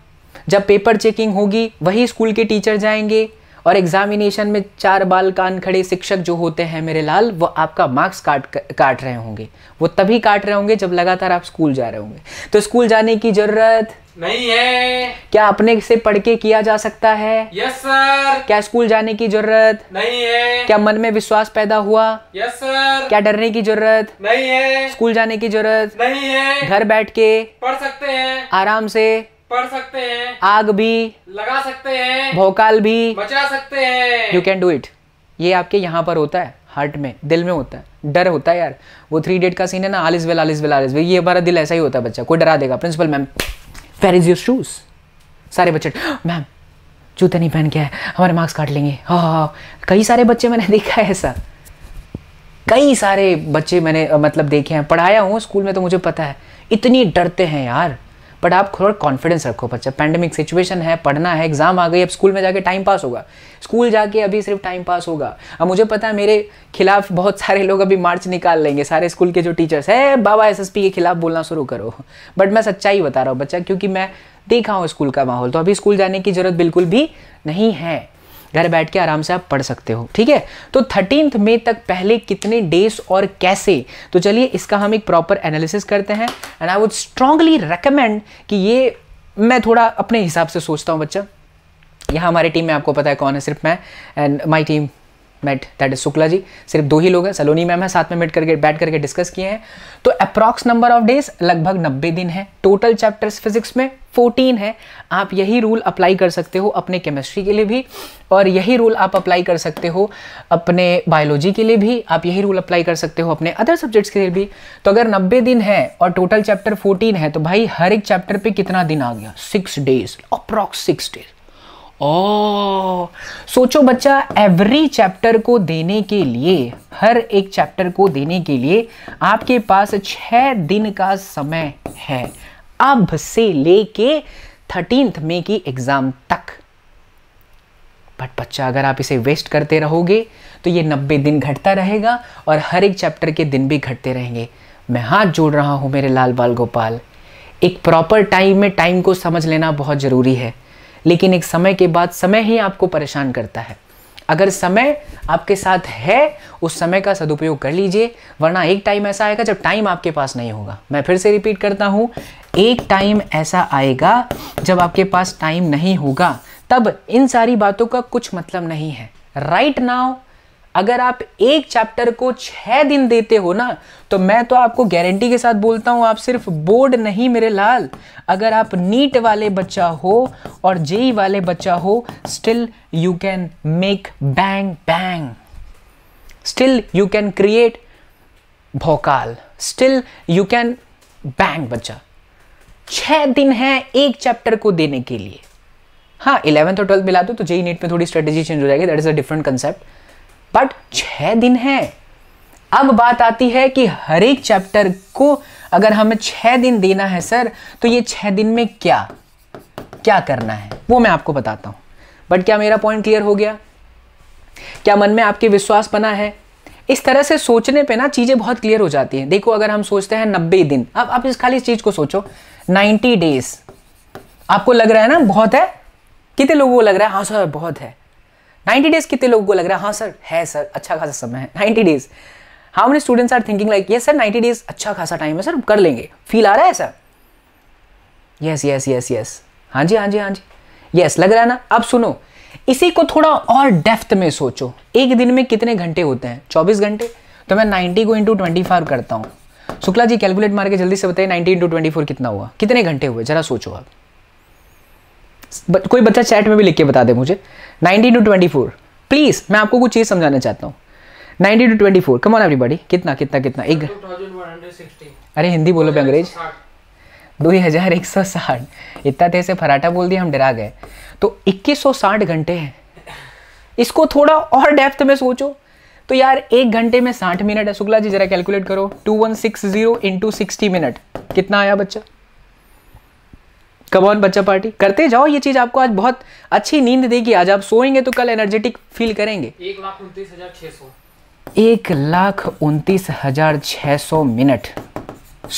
जब पेपर चेकिंग होगी वही स्कूल के टीचर जाएंगे और एग्जामिनेशन में चार बाल कान खड़े शिक्षक जो होते हैं मेरे लाल वो आपका मार्क्स काट काट रहे होंगे वो तभी काट रहे होंगे जब लगातार आप स्कूल जा रहे होंगे तो स्कूल जाने की जरूरत नहीं है क्या अपने से पढ़ के किया जा सकता है यस सर क्या स्कूल जाने की जरूरत नहीं है क्या मन में विश्वास पैदा हुआ यस सर क्या डरने की जरूरत नहीं है स्कूल जाने की जरूरत नहीं है घर बैठ के पढ़ सकते हैं आराम से पढ़ सकते हैं आग भी लगा सकते हैं भोकाल भी बचा सकते हैं यू कैन डू इट ये आपके यहाँ पर होता है हार्ट में दिल में होता है डर होता है यार वो थ्री डेट का सीन है ना all is well all is well all is well ये हमारा दिल ऐसा ही होता है बच्चा कोई डरा देगा principal ma'am where is your shoes सारे बच्चे मैम जूते नहीं पहन के आए हमारे मार्क्स काट लेंगे हाँ हाँ कई सारे बच्चे मैंने देखा है ऐसा कई सारे बच्चे मैंने मतलब देखे हैं पढ़ाया हूँ स्कूल में तो मुझे पता है इतनी डरते हैं यार बट आप थोड़ा कॉन्फिडेंस रखो बच्चा पैंडमिक सिचुएशन है पढ़ना है एग्जाम आ गई अब स्कूल में जाके टाइम पास होगा स्कूल जाके अभी सिर्फ टाइम पास होगा अब मुझे पता है मेरे खिलाफ बहुत सारे लोग अभी मार्च निकाल लेंगे सारे स्कूल के जो टीचर्स हैं बाबा एस के खिलाफ बोलना शुरू करो बट मैं सच्चाई बता रहा हूँ बच्चा क्योंकि मैं देखा हूँ स्कूल का माहौल तो अभी स्कूल जाने की ज़रूरत बिल्कुल भी नहीं है घर बैठ के आराम से आप पढ़ सकते हो ठीक है तो थर्टीनथ मे तक पहले कितने डेज और कैसे तो चलिए इसका हम एक प्रॉपर एनालिसिस करते हैं and I would strongly recommend कि ये मैं थोड़ा अपने हिसाब से सोचता हूँ बच्चा यहाँ हमारी टीम में आपको पता है कौन है सिर्फ मैं and my teammate that is Shukla ji सिर्फ दो ही लोग हैं सलोनी मैम है साथ में मिट करके बैठ करके डिस्कस किए हैं तो अप्रॉक्स नंबर ऑफ डेज लगभग 90 दिन है टोटल चैप्टर्स फिजिक्स में 14 है आप यही रूल अप्लाई कर सकते हो अपने केमिस्ट्री के लिए भी और यही रूल आप अप्लाई कर सकते हो अपने बायोलॉजी के लिए भी आप यही रूल अप्लाई कर सकते हो अपने अदर सब्जेक्ट्स के लिए भी तो अगर 90 दिन है और टोटल चैप्टर 14 है तो भाई हर एक चैप्टर पे कितना दिन आ गया six days approx six days ओ सोचो बच्चा एवरी चैप्टर को देने के लिए हर एक चैप्टर को देने के लिए आपके पास छः दिन का समय है अब से लेके थर्टींथ मे की एग्ज़ाम तक बट बच्चा अगर आप इसे वेस्ट करते रहोगे तो ये नब्बे दिन घटता रहेगा और हर एक चैप्टर के दिन भी घटते रहेंगे मैं हाथ जोड़ रहा हूँ मेरे लाल बाल गोपाल एक प्रॉपर टाइम में टाइम को समझ लेना बहुत ज़रूरी है लेकिन एक समय के बाद समय ही आपको परेशान करता है अगर समय आपके साथ है उस समय का सदुपयोग कर लीजिए वरना एक टाइम ऐसा आएगा जब टाइम आपके पास नहीं होगा मैं फिर से रिपीट करता हूँ एक टाइम ऐसा आएगा जब आपके पास टाइम नहीं होगा तब इन सारी बातों का कुछ मतलब नहीं है राइट नाउ अगर आप एक चैप्टर को छह दिन देते हो ना तो मैं तो आपको गारंटी के साथ बोलता हूँ आप सिर्फ बोर्ड नहीं मेरे लाल अगर आप नीट वाले बच्चा हो और जेई वाले बच्चा हो still you can make bang bang still you can create भोकाल स्टिल यू कैन बैंग बच्चा छह दिन है एक चैप्टर को देने के लिए हाँ इलेवेंथ और ट्वेल्थ मिला दो तो जेई नीट में थोड़ी स्ट्रेटेजी चेंज हो जाएगी that is a different concept but छः दिन है अब बात आती है कि हर एक चैप्टर को अगर हमें छः दिन देना है सर तो ये छः दिन में क्या क्या करना है वो मैं आपको बताता हूँ बट क्या मेरा पॉइंट क्लियर हो गया क्या मन में आपके विश्वास बना है इस तरह से सोचने पे ना चीज़ें बहुत क्लियर हो जाती हैं देखो अगर हम सोचते हैं नब्बे दिन अब आप इस खाली इस चीज़ को सोचो नाइन्टी डेज आपको लग रहा है ना बहुत है कितने लोगों को लग रहा है हाँ सर बहुत है 90 डेज कितने लोगों को लग रहा है हाँ सर है सर अच्छा खासा समय है ninety days how many students are thinking like yes sir ninety days अच्छा खासा टाइम है सर कर लेंगे फील आ रहा है sir yes yes yes yes हाँ जी हाँ जी हाँ जी यस लग रहा है ना अब सुनो इसी को थोड़ा और डेफ्थ में सोचो एक दिन में कितने घंटे होते हैं 24 घंटे तो मैं 90 को इंटू ट्वेंटी करता हूँ शुक्ला जी कैलकुलेट मार के जल्दी से बताइए 90 इंटू ट्वेंटी कितना हुआ कितने घंटे हुए जरा सोचो आप कोई बच्चा चैट में भी लिख के बता दे मुझे nineteen to twenty four please मैं आपको कुछ चीज़ समझाना चाहता हूँ nineteen to twenty four come on everybody कितना कितना कितना एक अरे हिंदी बोलो पे अंग्रेज दो हज़ार एक सौ साठ इतना तेज से फराठा बोल दिया हम डरा गए तो इक्कीस सौ साठ घंटे हैं इसको थोड़ा और डेप्थ में सोचो तो यार एक घंटे में साठ मिनट है शुक्ला जी जरा कैलकुलेट करो two one six zero into sixty minute कितना आया बच्चा ऑन बच्चा पार्टी करते जाओ ये चीज आपको आज बहुत अच्छी नींद देगी आज आप सोएंगे तो कल एनर्जेटिक फील करेंगे एक लाख उनतीस हजार छह सौ सौ मिनट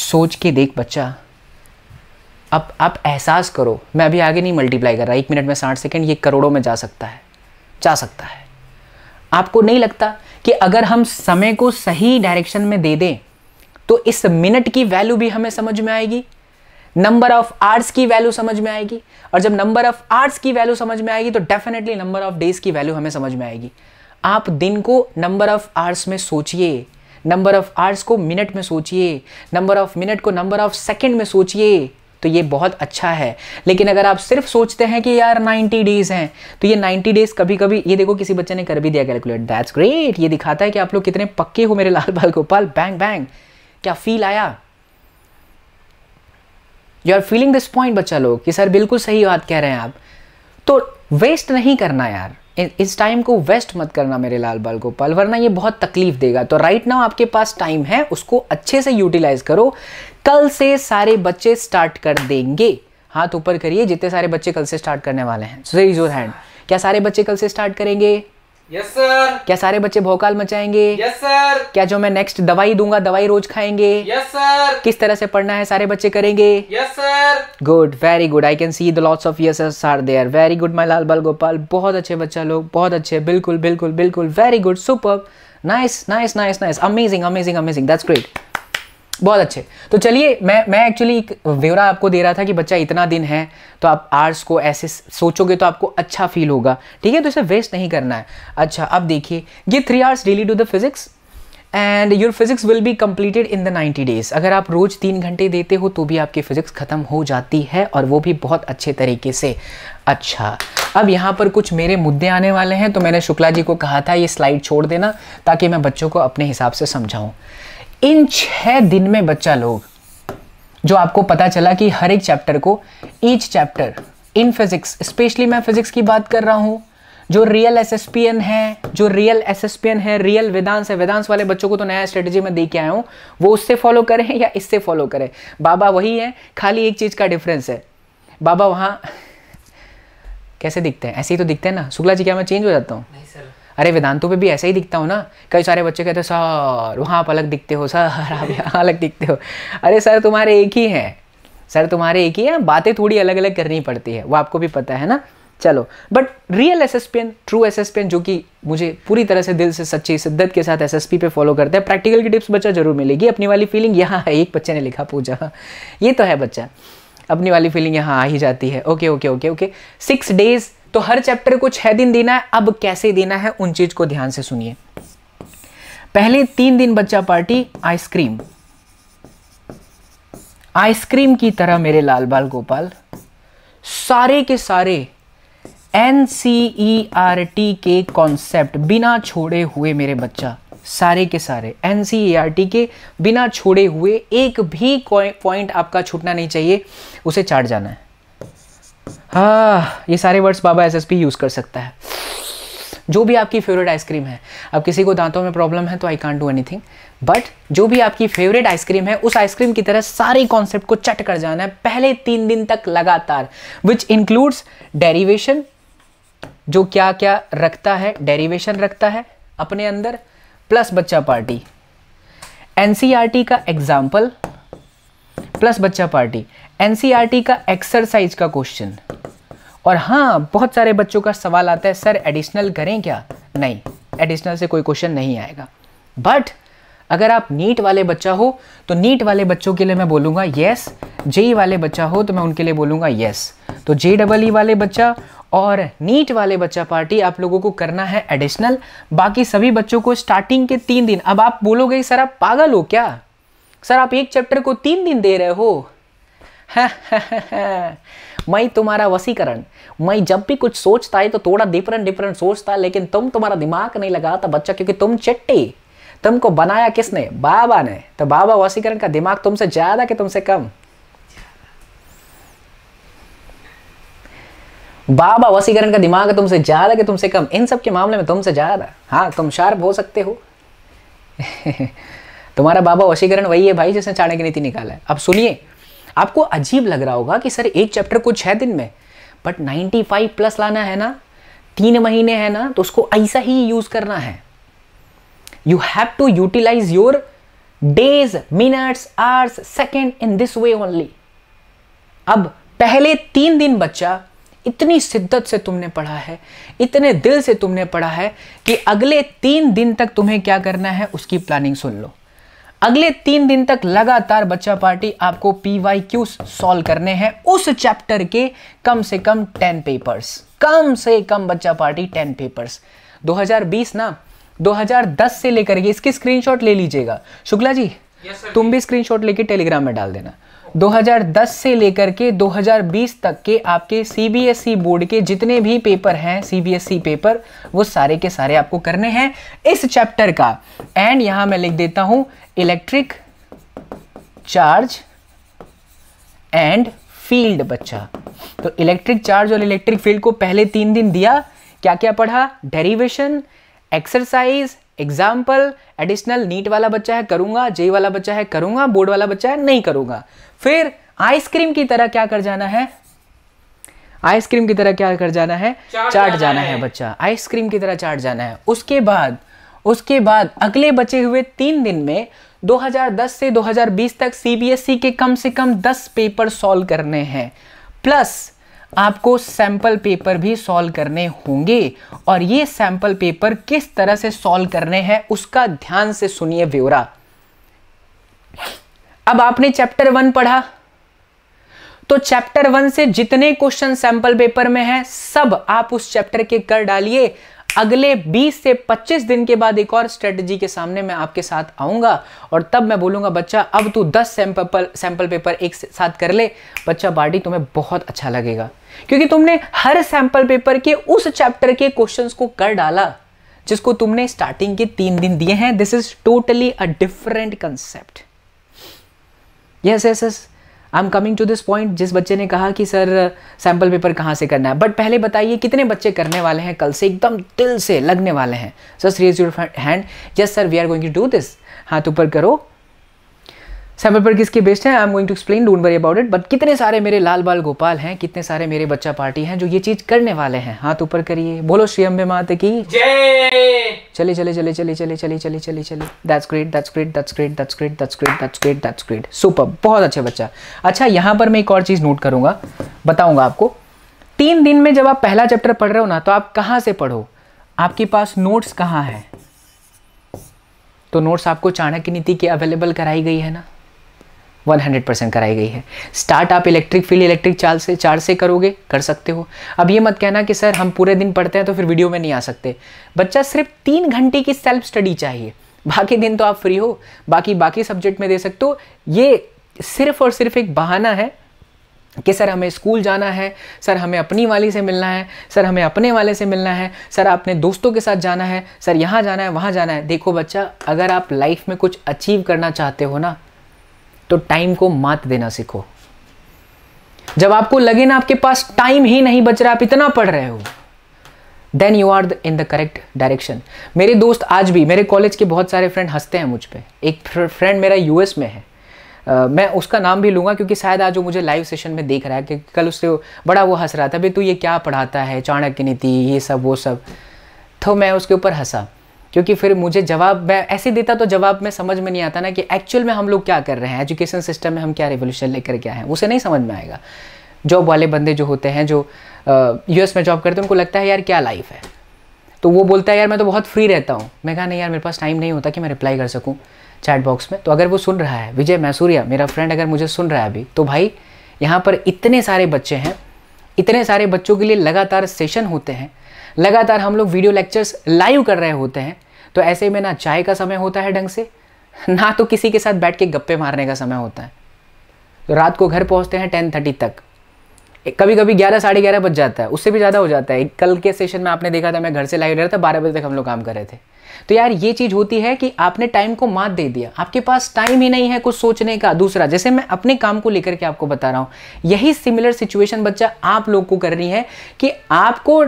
सोच के देख बच्चा अब आप एहसास करो मैं अभी आगे नहीं मल्टीप्लाई कर रहा एक मिनट में साठ सेकेंड ये करोड़ों में जा सकता है जा सकता है आपको नहीं लगता कि अगर हम समय को सही डायरेक्शन में दे दें तो इस मिनट की वैल्यू भी हमें समझ में आएगी नंबर ऑफ आर्ट्स की वैल्यू समझ में आएगी और जब नंबर ऑफ आर्ट्स की वैल्यू समझ में आएगी तो डेफिनेटली नंबर ऑफ डेज की वैल्यू हमें समझ में आएगी आप दिन को नंबर ऑफ आर्ट्स में सोचिए नंबर ऑफ आवर्स को मिनट में सोचिए नंबर ऑफ मिनट को नंबर ऑफ सेकेंड में सोचिए तो ये बहुत अच्छा है लेकिन अगर आप सिर्फ सोचते हैं कि यार 90 डेज हैं तो ये 90 डेज कभी कभी ये देखो किसी बच्चे ने कर भी दिया कैलकुलेट दैट्स ग्रेट ये दिखाता है कि आप लोग कितने पक्के हो मेरे लाल बाल गोपाल बैंग बैंग क्या फील आया you are feeling this point बच्चा लोग कि सर बिल्कुल सही बात कह रहे हैं आप तो वेस्ट नहीं करना यार इस टाइम को वेस्ट मत करना मेरे लाल बाल गोपाल वरना ये बहुत तकलीफ देगा तो राइट नाउ आपके पास टाइम है उसको अच्छे से यूटिलाइज करो कल से सारे बच्चे स्टार्ट कर देंगे हाथ ऊपर करिए जितने सारे बच्चे कल से स्टार्ट करने वाले हैं सो योर हैंड क्या सारे बच्चे कल से स्टार्ट करेंगे यस सर क्या सारे बच्चे भोकाल मचाएंगे यस सर क्या जो मैं नेक्स्ट दवाई दूंगा दवाई रोज खाएंगे यस सर किस तरह से पढ़ना है सारे बच्चे करेंगे yes sir good very good I can see the lots of yes are there very good my लाल बाल गोपाल बहुत अच्छे बच्चा लोग बहुत अच्छे बिल्कुल बिल्कुल बिल्कुल very good super nice nice nice nice amazing amazing amazing that's great बहुत अच्छे तो चलिए मैं मैं एक्चुअली एक व्यवरा आपको दे रहा था कि बच्चा इतना दिन है तो आप आर्ट्स को ऐसे सोचोगे तो आपको अच्छा फील होगा ठीक है तो इसे वेस्ट नहीं करना है अच्छा अब देखिए ये three hours daily to the physics and your physics will be completed in the ninety days अगर आप रोज़ तीन घंटे देते हो तो भी आपकी फिजिक्स ख़त्म हो जाती है और वो भी बहुत अच्छे तरीके से अच्छा अब यहाँ पर कुछ मेरे मुद्दे आने वाले हैं तो मैंने शुक्ला जी को कहा था ये स्लाइड छोड़ देना ताकि मैं बच्चों को अपने हिसाब से समझाऊँ इन छह दिन में बच्चा लोग जो आपको पता चला कि हर एक चैप्टर को each chapter in physics specially मैं फिज़िक्स की बात कर रहा हूँ जो real S S P N है जो real S S P N है रियल वेदांस है वेदांस वाले बच्चों को तो नया स्ट्रेटेजी में दे के आया हूँ वो उससे फॉलो करें या इससे फॉलो करें बाबा वही है खाली एक चीज़ का डिफरेंस है बाबा वहाँ कैसे दिखते हैं ऐसे ही तो दिखते हैं ना शुक्ला जी क्या मैं चेंज हो जाता हूँ अरे वेदांतों पे भी ऐसा ही दिखता हो ना कई सारे बच्चे कहते हैं सर वहाँ आप अलग दिखते हो सर आप यहाँ अलग दिखते हो अरे सर तुम्हारे एक ही हैं सर तुम्हारे एक ही हैं बातें थोड़ी अलग अलग करनी पड़ती है वो आपको भी पता है ना चलो but real S S P N true S S P N जो कि मुझे पूरी तरह से दिल से सच्ची शिद्दत के साथ एस एस पी पे फॉलो करते हैं प्रैक्टिकल की टिप्स बच्चा जरूर मिलेगी अपनी वाली फीलिंग यहाँ है एक बच्चे ने लिखा पूजा ये तो है बच्चा अपनी वाली फीलिंग यहाँ आ ही जाती है okay okay okay okay six days तो हर चैप्टर को छह दिन देना है अब कैसे देना है उन चीज़ को ध्यान से सुनिए पहले तीन दिन बच्चा पार्टी आइसक्रीम आइसक्रीम की तरह मेरे लाल बाल गोपाल सारे के सारे N C E R T के कॉन्सेप्ट बिना छोड़े हुए मेरे बच्चा सारे के सारे N C E R T के बिना छोड़े हुए एक भी पॉइंट आपका छूटना नहीं चाहिए उसे चाट जाना है हाँ ये सारे वर्ड्स बाबा एस यूज़ कर सकता है जो भी आपकी फेवरेट आइसक्रीम है अब किसी को दांतों में प्रॉब्लम है तो I can't do anything but जो भी आपकी फेवरेट आइसक्रीम है उस आइसक्रीम की तरह सारे कॉन्सेप्ट को चट कर जाना है पहले तीन दिन तक लगातार विच इंक्लूड्स डेरिवेशन जो क्या क्या रखता है डेरिवेशन रखता है अपने अंदर प्लस बच्चा पार्टी एनसीआरटी e का एग्जाम्पल प्लस बच्चा पार्टी एन का एक्सरसाइज का क्वेश्चन और हाँ बहुत सारे बच्चों का सवाल आता है सर एडिशनल करें क्या नहीं एडिशनल से कोई क्वेश्चन नहीं आएगा बट अगर आप नीट वाले बच्चा हो तो नीट वाले बच्चों के लिए मैं बोलूंगा यस जेई वाले बच्चा हो तो मैं उनके लिए बोलूंगा यस तो जे डबल ई वाले बच्चा और नीट वाले बच्चा पार्टी आप लोगों को करना है एडिशनल बाकी सभी बच्चों को स्टार्टिंग के तीन दिन अब आप बोलोगे सर आप पागल हो क्या सर आप एक चैप्टर को तीन दिन दे रहे हो [laughs] मैं तुम्हारा वसीकरण मैं जब भी कुछ सोचता है तो थोड़ा डिफरेंट डिफरेंट सोचता है लेकिन तुम तुम्हारा दिमाग नहीं लगाता बच्चा क्योंकि तुम चिट्टी तुमको बनाया किसने बाबा ने तो बाबा वसीकरण का दिमाग तुमसे ज़्यादा कि तुमसे कम बाबा वसीकरण का दिमाग तुमसे ज़्यादा कि तुमसे कम इन सब के मामले में तुमसे ज़्यादा हाँ तुम शार्प हो सकते हो [laughs] तुम्हारा बाबा वशीकरण वही है भाई जिसने चाणक्य नीति निकाला है अब सुनिए आपको अजीब लग रहा होगा कि सर एक चैप्टर को छः दिन में बट 95 प्लस लाना है ना तीन महीने है ना तो उसको ऐसा ही यूज करना है you have to utilize your days minutes hours second in this way only अब पहले तीन दिन बच्चा इतनी शिद्दत से तुमने पढ़ा है इतने दिल से तुमने पढ़ा है कि अगले तीन दिन तक तुम्हें क्या करना है उसकी प्लानिंग सुन लो अगले तीन दिन तक लगातार बच्चा पार्टी आपको पी वाई क्यू सॉल्व करने हैं उस चैप्टर के कम से कम टेन पेपर्स कम से कम बच्चा पार्टी टेन पेपर्स 2020 ना 2010 से लेकर के इसकी स्क्रीनशॉट ले लीजिएगा शुक्ला जी yes, तुम भी स्क्रीनशॉट लेके टेलीग्राम में डाल देना 2010 से लेकर के 2020 तक के आपके सीबीएसई बोर्ड e के जितने भी पेपर हैं सीबीएसई पेपर e वो सारे के सारे आपको करने हैं इस चैप्टर का एंड यहां मैं लिख देता हूं इलेक्ट्रिक चार्ज एंड फील्ड बच्चा तो इलेक्ट्रिक चार्ज और इलेक्ट्रिक फील्ड को पहले तीन दिन दिया क्या क्या पढ़ा derivation exercise example additional NEET वाला बच्चा है करूंगा जे वाला बच्चा है करूंगा बोर्ड वाला बच्चा है नहीं करूंगा फिर आइसक्रीम की तरह क्या कर जाना है आइसक्रीम की तरह क्या कर जाना है चाट, चाट जाना, जाना है, है बच्चा आइसक्रीम की तरह चाट जाना है उसके बाद उसके बाद अगले बचे हुए तीन दिन में 2010 से 2020 तक सीबीएसई e के कम से कम 10 पेपर सॉल्व करने हैं प्लस आपको सैंपल पेपर भी सॉल्व करने होंगे और ये सैंपल पेपर किस तरह से सॉल्व करने हैं उसका ध्यान से सुनिए ब्यौरा अब आपने चैप्टर वन पढ़ा तो चैप्टर वन से जितने क्वेश्चन सैंपल पेपर में हैं सब आप उस चैप्टर के कर डालिए अगले 20 से 25 दिन के बाद एक और स्ट्रेटजी के सामने मैं आपके साथ आऊंगा और तब मैं बोलूंगा बच्चा अब तू 10 सैंपल सैंपल पेपर एक साथ कर ले बच्चा बाडी तुम्हें बहुत अच्छा लगेगा क्योंकि तुमने हर सैंपल पेपर के उस चैप्टर के क्वेश्चंस को कर डाला जिसको तुमने स्टार्टिंग के तीन दिन दिए हैं this is totally a different concept yes yes yes I am coming to this point जिस बच्चे ने कहा कि सर सैम्पल पेपर कहाँ से करना है बट पहले बताइए कितने बच्चे करने वाले हैं कल से एकदम दिल से लगने वाले हैं sir raise your hand yes sir we are going to do this हाथ ऊपर करो सैम्पल पर किसके बेस्ट है I am going to explain don't worry about it but कितने सारे मेरे लाल बाल गोपाल हैं कितने सारे मेरे बच्चा पार्टी हैं जो ये चीज करने वाले हैं हाथ ऊपर करिए बोलो श्री अम्बे माते की चले चले चले चले चले चले चले चले चले that's great that's great that's great that's great that's great that's great that's great super बहुत अच्छा बच्चा अच्छा यहाँ पर मैं एक और चीज़ नोट करूँगा बताऊँगा आपको तीन दिन में जब आप पहला चैप्टर पढ़ रहे हो ना तो आप कहाँ से पढ़ो आपके पास नोट्स कहाँ हैं तो नोट्स आपको चाणक्य नीति की अवेलेबल कराई गई है ना 100% कराई गई है स्टार्ट आप इलेक्ट्रिक फील्ड इलेक्ट्रिक चार्ज से चार्ज से करोगे कर सकते हो अब ये मत कहना कि सर हम पूरे दिन पढ़ते हैं तो फिर वीडियो में नहीं आ सकते बच्चा सिर्फ तीन घंटे की सेल्फ स्टडी चाहिए बाकी दिन तो आप फ्री हो बाकी बाकी सब्जेक्ट में दे सकते हो ये सिर्फ और सिर्फ एक बहाना है कि सर हमें स्कूल जाना है सर हमें अपनी वाली से मिलना है सर हमें अपने वाले से मिलना है सर अपने दोस्तों के साथ जाना है सर यहाँ जाना है वहाँ जाना है देखो बच्चा अगर आप लाइफ में कुछ अचीव करना चाहते हो ना तो टाइम को मात देना सीखो जब आपको लगे ना आपके पास टाइम ही नहीं बच रहा आप इतना पढ़ रहे हो then you are in the correct direction मेरे दोस्त आज भी मेरे कॉलेज के बहुत सारे फ्रेंड हंसते हैं मुझ पर एक फ्रेंड मेरा यूएस में है Uh, मैं उसका नाम भी लूँगा क्योंकि शायद आज वो मुझे लाइव सेशन में देख रहा है क्योंकि कल उससे बड़ा वो हंस रहा था भाई तू ये क्या पढ़ाता है चाणक्य नीति ये सब वो सब तो मैं उसके ऊपर हंसा क्योंकि फिर मुझे जवाब मैं ऐसे देता तो जवाब में समझ में नहीं आता ना कि एक्चुअल में हम लोग क्या कर रहे हैं एजुकेशन सिस्टम में हम क्या रेवोल्यूशन लेकर के आए हैं उसे नहीं समझ में आएगा जॉब वाले बंदे जो होते हैं जो यू में जॉब करते हैं उनको लगता है यार क्या लाइफ है तो वो बोलता है यार मैं तो बहुत फ्री रहता हूँ मैं कहा नहीं यार मेरे पास टाइम नहीं होता कि मैं रिप्लाई कर सकूँ चैट बॉक्स में तो अगर वो सुन रहा है विजय मैसूरिया मेरा फ्रेंड अगर मुझे सुन रहा है अभी तो भाई यहाँ पर इतने सारे बच्चे हैं इतने सारे बच्चों के लिए लगातार सेशन होते हैं लगातार हम लोग वीडियो लेक्चर्स लाइव कर रहे होते हैं तो ऐसे में ना चाय का समय होता है ढंग से ना तो किसी के साथ बैठ के गप्पे मारने का समय होता है तो रात को घर पहुंचते हैं टेन थर्टी तक कभी कभी ग्यारह साढ़े ग्यारह बज जाता है उससे भी ज़्यादा हो जाता है कल के सेशन में आपने देखा था मैं घर से लाइव रहा था बारह बजे तक हम लोग काम कर रहे थे तो यार ये चीज़ होती है कि आपने टाइम को मात दे दिया आपके पास टाइम ही नहीं है कुछ सोचने का दूसरा जैसे मैं अपने काम को लेकर के आपको बता रहा हूँ यही सिमिलर सिचुएशन बच्चा आप लोग को कर रही है कि आपको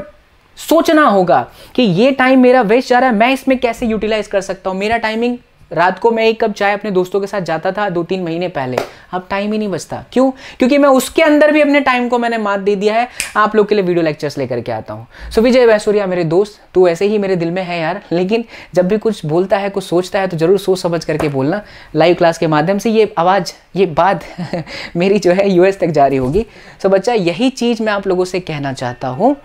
सोचना होगा कि ये टाइम मेरा वेस्ट जा रहा है मैं इसमें कैसे यूटिलाइज कर सकता हूँ मेरा टाइमिंग रात को मैं एक कप चाय अपने दोस्तों के साथ जाता था दो तीन महीने पहले अब टाइम ही नहीं बचता क्यों क्योंकि मैं उसके अंदर भी अपने टाइम को मैंने मात दे दिया है आप लोग के लिए वीडियो लेक्चर्स लेकर के आता हूँ सो so, विजय वैसूरिया मेरे दोस्त तू ऐसे ही मेरे दिल में है यार लेकिन जब भी कुछ बोलता है कुछ सोचता है तो ज़रूर सोच समझ करके बोलना लाइव क्लास के माध्यम से ये आवाज़ ये बात [laughs] मेरी जो है यूएस तक जारी होगी सो बच्चा यही चीज़ मैं आप लोगों से कहना चाहता हूँ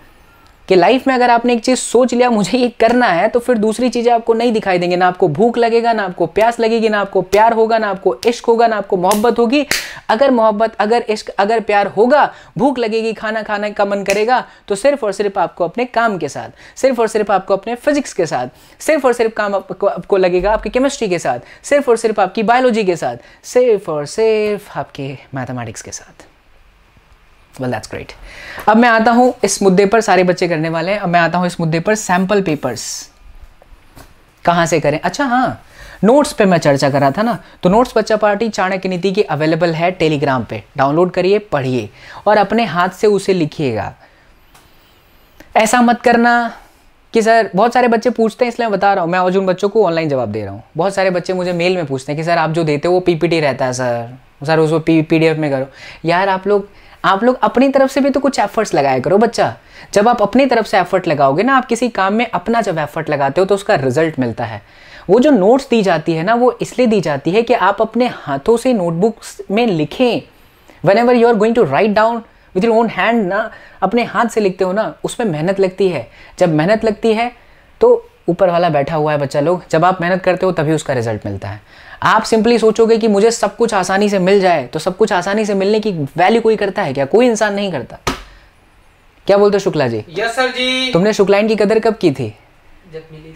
कि लाइफ में अगर आपने एक चीज़ सोच लिया मुझे ये करना है तो फिर दूसरी चीज़ें आपको नहीं दिखाई देंगे ना आपको भूख लगेगा ना आपको प्यास लगेगी ना आपको प्यार होगा ना आपको इश्क होगा ना आपको मोहब्बत होगी अगर मोहब्बत अगर इश्क अगर प्यार होगा भूख लगेगी खाना खाने का मन करेगा तो सिर्फ और सिर्फ आपको अपने काम के साथ सिर्फ और सिर्फ आपको अपने फिजिक्स के साथ सिर्फ और सिर्फ काम आपको आपको लगेगा आपकी केमिस्ट्री के साथ सिर्फ और सिर्फ आपकी बायोलॉजी के साथ सिर्फ और सिर्फ आपके मैथमेटिक्स के साथ वेल दैट्स ग्रेट अब मैं आता हूं इस मुद्दे पर सारे बच्चे करने वाले हैं अब मैं आता हूं इस मुद्दे पर सैंपल पेपर्स कहां से करें अच्छा हाँ नोट्स पे मैं चर्चा कर रहा था ना तो नोट्स बच्चा पार्टी चाणक्य नीति की अवेलेबल है टेलीग्राम पे डाउनलोड करिए पढ़िए और अपने हाथ से उसे लिखिएगा ऐसा मत करना कि सर बहुत सारे बच्चे पूछते हैं इसलिए मैं बता रहा हूँ मैं आज उन बच्चों को ऑनलाइन जवाब दे रहा हूँ बहुत सारे बच्चे मुझे मेल में पूछते हैं कि सर आप जो देते हो वो पीपीटी रहता है सर सर उसको पी पी में करो यार आप लोग आप लोग अपनी तरफ से भी तो कुछ एफर्ट्स लगाया करो बच्चा जब आप अपनी तरफ से एफर्ट लगाओगे ना आप किसी काम में अपना जब एफर्ट लगाते हो तो उसका रिजल्ट मिलता है वो जो नोट्स दी जाती है ना वो इसलिए दी जाती है कि आप अपने हाथों से नोटबुक्स में लिखें whenever you are going to write down with your own hand ना अपने हाथ से लिखते हो ना उसमें मेहनत लगती है जब मेहनत लगती है तो ऊपर वाला बैठा हुआ है बच्चा लोग जब आप मेहनत करते हो तभी उसका रिजल्ट मिलता है आप सिंपली सोचोगे कि मुझे सब कुछ आसानी से मिल जाए तो सब कुछ आसानी से मिलने की वैल्यू कोई करता है क्या कोई इंसान नहीं करता क्या बोलते शुक्ला जी यस सर जी तुमने शुक्लाइन की कदर कब की थी जब मिली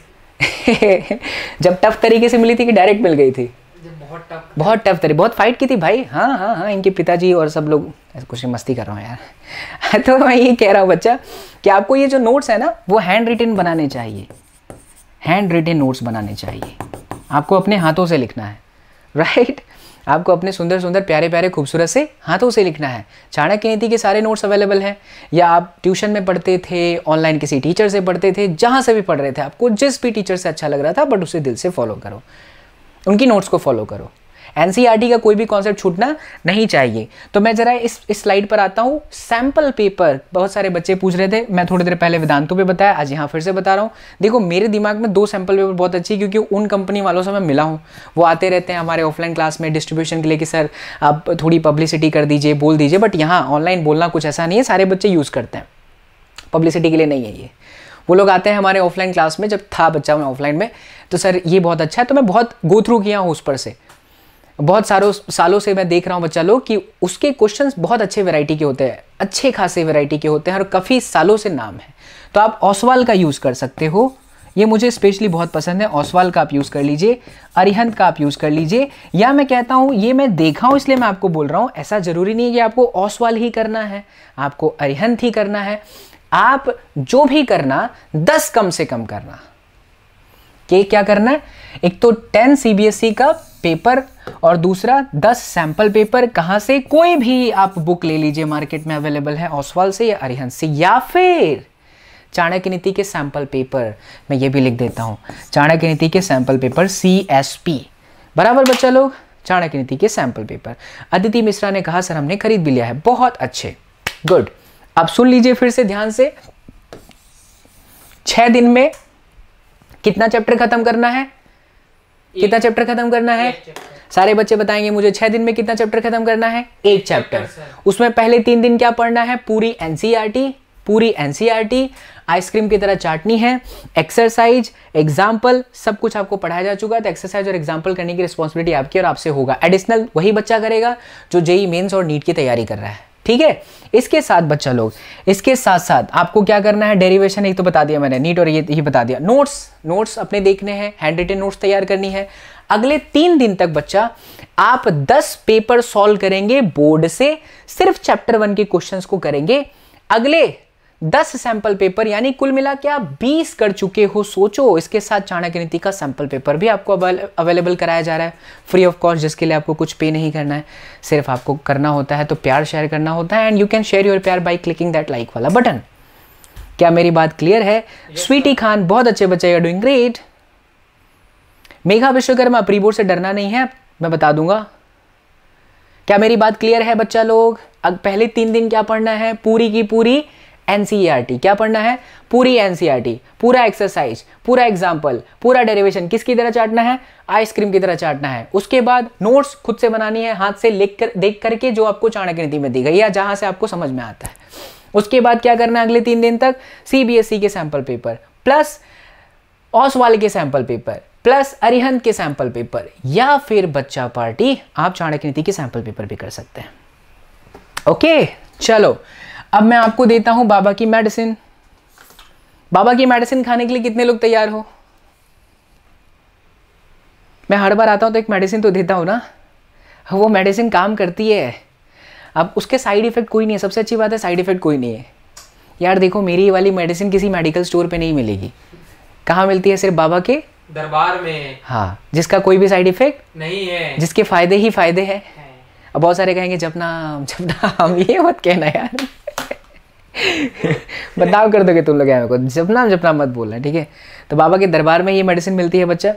[laughs] जब टफ तरीके से मिली थी कि डायरेक्ट मिल गई थी बहुत टफ बहुत टफ तरी बहुत फाइट की थी भाई हाँ हाँ हाँ इनके पिताजी और सब लोग कुछ मस्ती कर रहा हूँ यार [laughs] तो मैं ये कह रहा हूँ बच्चा कि आपको ये जो नोट्स है ना वो हैंड रिटन बनाने चाहिए हैंड रिटन नोट्स बनाने चाहिए आपको अपने हाथों से लिखना है राइट आपको अपने सुंदर सुंदर प्यारे प्यारे खूबसूरत से हाथों से लिखना है चाणक्य नीति के सारे नोट्स अवेलेबल हैं या आप ट्यूशन में पढ़ते थे ऑनलाइन किसी टीचर से पढ़ते थे जहाँ से भी पढ़ रहे थे आपको जिस भी टीचर से अच्छा लग रहा था बट उसे दिल से फॉलो करो उनकी नोट्स को फॉलो करो एनसीईआरटी का कोई भी कॉन्सेप्ट छूटना नहीं चाहिए तो मैं ज़रा इस स्लाइड पर आता हूँ सैंपल पेपर बहुत सारे बच्चे पूछ रहे थे मैं थोड़ी देर पहले वेदांतों पर बताया आज यहाँ फिर से बता रहा हूँ देखो मेरे दिमाग में दो सैंपल पेपर बहुत अच्छी क्योंकि उन कंपनी वालों से मैं मिला हूँ वो आते रहते हैं हमारे ऑफलाइन क्लास में डिस्ट्रीब्यूशन के लिए कि सर आप थोड़ी पब्लिसिटी कर दीजिए बोल दीजिए बट यहाँ ऑनलाइन बोलना कुछ ऐसा नहीं है सारे बच्चे यूज़ करते हैं पब्लिसिटी के लिए नहीं है ये वो लोग आते हैं हमारे ऑफलाइन क्लास में जब था बच्चा मैं ऑफलाइन में तो सर ये बहुत अच्छा है तो मैं बहुत गो थ्रू किया हूँ उस पर से बहुत सारों सालों से मैं देख रहा हूँ बच्चा लोग कि उसके क्वेश्चन बहुत अच्छे वेराइटी के होते हैं अच्छे खासे वेराइटी के होते हैं और काफ़ी सालों से नाम है तो आप ओसवाल का यूज़ कर सकते हो ये मुझे स्पेशली बहुत पसंद है ओसवाल का आप यूज़ कर लीजिए अरिहंत का आप यूज़ कर लीजिए या मैं कहता हूँ ये मैं देखा हूँ इसलिए मैं आपको बोल रहा हूँ ऐसा ज़रूरी नहीं है कि आपको ओसवाल ही करना है आपको अरिहंत ही करना है आप जो भी करना दस कम से कम करना के क्या करना है एक तो टेन सी e का पेपर और दूसरा दस सैंपल पेपर कहाँ से कोई भी आप बुक ले लीजिए मार्केट में अवेलेबल है ओसवाल से या अरिहंत से या फिर चाणक्य नीति के सैंपल पेपर मैं ये भी लिख देता हूँ चाणक्य नीति के sample paper S S P बराबर बच्चा लोग चाणक्य नीति के सैंपल पेपर अदिति मिश्रा ने कहा सर हमने खरीद भी लिया है बहुत अच्छे गुड अब सुन लीजिए फिर से ध्यान से छह दिन में कितना चैप्टर खत्म करना है कितना चैप्टर खत्म करना है सारे बच्चे बताएंगे मुझे छह दिन में कितना चैप्टर खत्म करना है एक चैप्टर उसमें पहले तीन दिन क्या पढ़ना है पूरी एनसीईआरटी e पूरी एनसीईआरटी आइसक्रीम e की तरह चाटनी है एक्सरसाइज एग्जाम्पल सब कुछ आपको पढ़ाया जा चुका है तो एक्सरसाइज और एग्जाम्पल करने की रिस्पॉन्सिबिलिटी आपकी और आपसे होगा एडिशनल वही बच्चा करेगा जो जेई मेन्स e और नीट की तैयारी कर रहा है ठीक है इसके साथ बच्चा लोग इसके साथ साथ आपको क्या करना है डेरिवेशन एक तो बता दिया मैंने नीट और ये ही बता दिया नोट्स नोट्स अपने देखने हैं हैंड रिटेन नोट्स तैयार करनी है अगले तीन दिन तक बच्चा आप दस पेपर सॉल्व करेंगे बोर्ड से सिर्फ चैप्टर वन के क्वेश्चन को करेंगे अगले दस सैंपल पेपर यानी कुल मिला के आप 20 कर चुके हो सोचो इसके साथ चाणक्य नीति का सैंपल पेपर भी आपको अवेलेबल कराया जा रहा है फ्री ऑफ कॉस्ट जिसके लिए आपको कुछ पे नहीं करना है सिर्फ आपको करना होता है तो प्यार शेयर करना होता है and you can share your प्यार बाई क्लिकिंग दैट लाइक वाला बटन क्या मेरी बात क्लियर है yes, स्वीटी खान बहुत अच्छे बच्चे you doing great Megha Vishwakarma pre board से डरना नहीं है मैं बता दूंगा क्या मेरी बात क्लियर है बच्चा लोग अब पहले तीन दिन क्या पढ़ना है पूरी की पूरी एनसीईआरटी क्या पढ़ना है पूरी एनसीईआरटी पूरा एक्सरसाइज पूरा एग्जाम्पल पूरा डेरिवेशन किसकी तरह चाटना है आइसक्रीम की तरह चाटना है उसके बाद नोट्स खुद से बनानी है हाथ से लिख कर देख करके जो आपको चाणक्य नीति में दी गई या जहां से आपको समझ में आता है उसके बाद क्या करना है अगले तीन दिन तक सीबीएसई e के सैंपल पेपर प्लस वाले के सैंपल पेपर प्लस अरिहंत के सैंपल पेपर या फिर बच्चा पार्टी आप चाणक्य नीति के सैंपल पेपर भी कर सकते हैं ओके चलो अब मैं आपको देता हूँ बाबा की मेडिसिन बाबा की मेडिसिन खाने के लिए कितने लोग तैयार हो मैं हर बार आता हूँ तो एक मेडिसिन तो देता हूँ ना वो मेडिसिन काम करती है अब उसके साइड इफ़ेक्ट कोई नहीं है सबसे अच्छी बात है साइड इफ़ेक्ट कोई नहीं है यार देखो मेरी वाली मेडिसिन किसी मेडिकल स्टोर पे नहीं मिलेगी कहाँ मिलती है सिर्फ बाबा के दरबार में हाँ जिसका कोई भी साइड इफेक्ट नहीं है जिसके फायदे ही फायदे हैं है। अब बहुत सारे कहेंगे जपना जपना हम ये मत कहना यार [laughs] बदनाम कर दोगे तुम लोग यहाँ को जपना जपना मत बोलना ठीक है तो बाबा के दरबार में ये मेडिसिन मिलती है बच्चा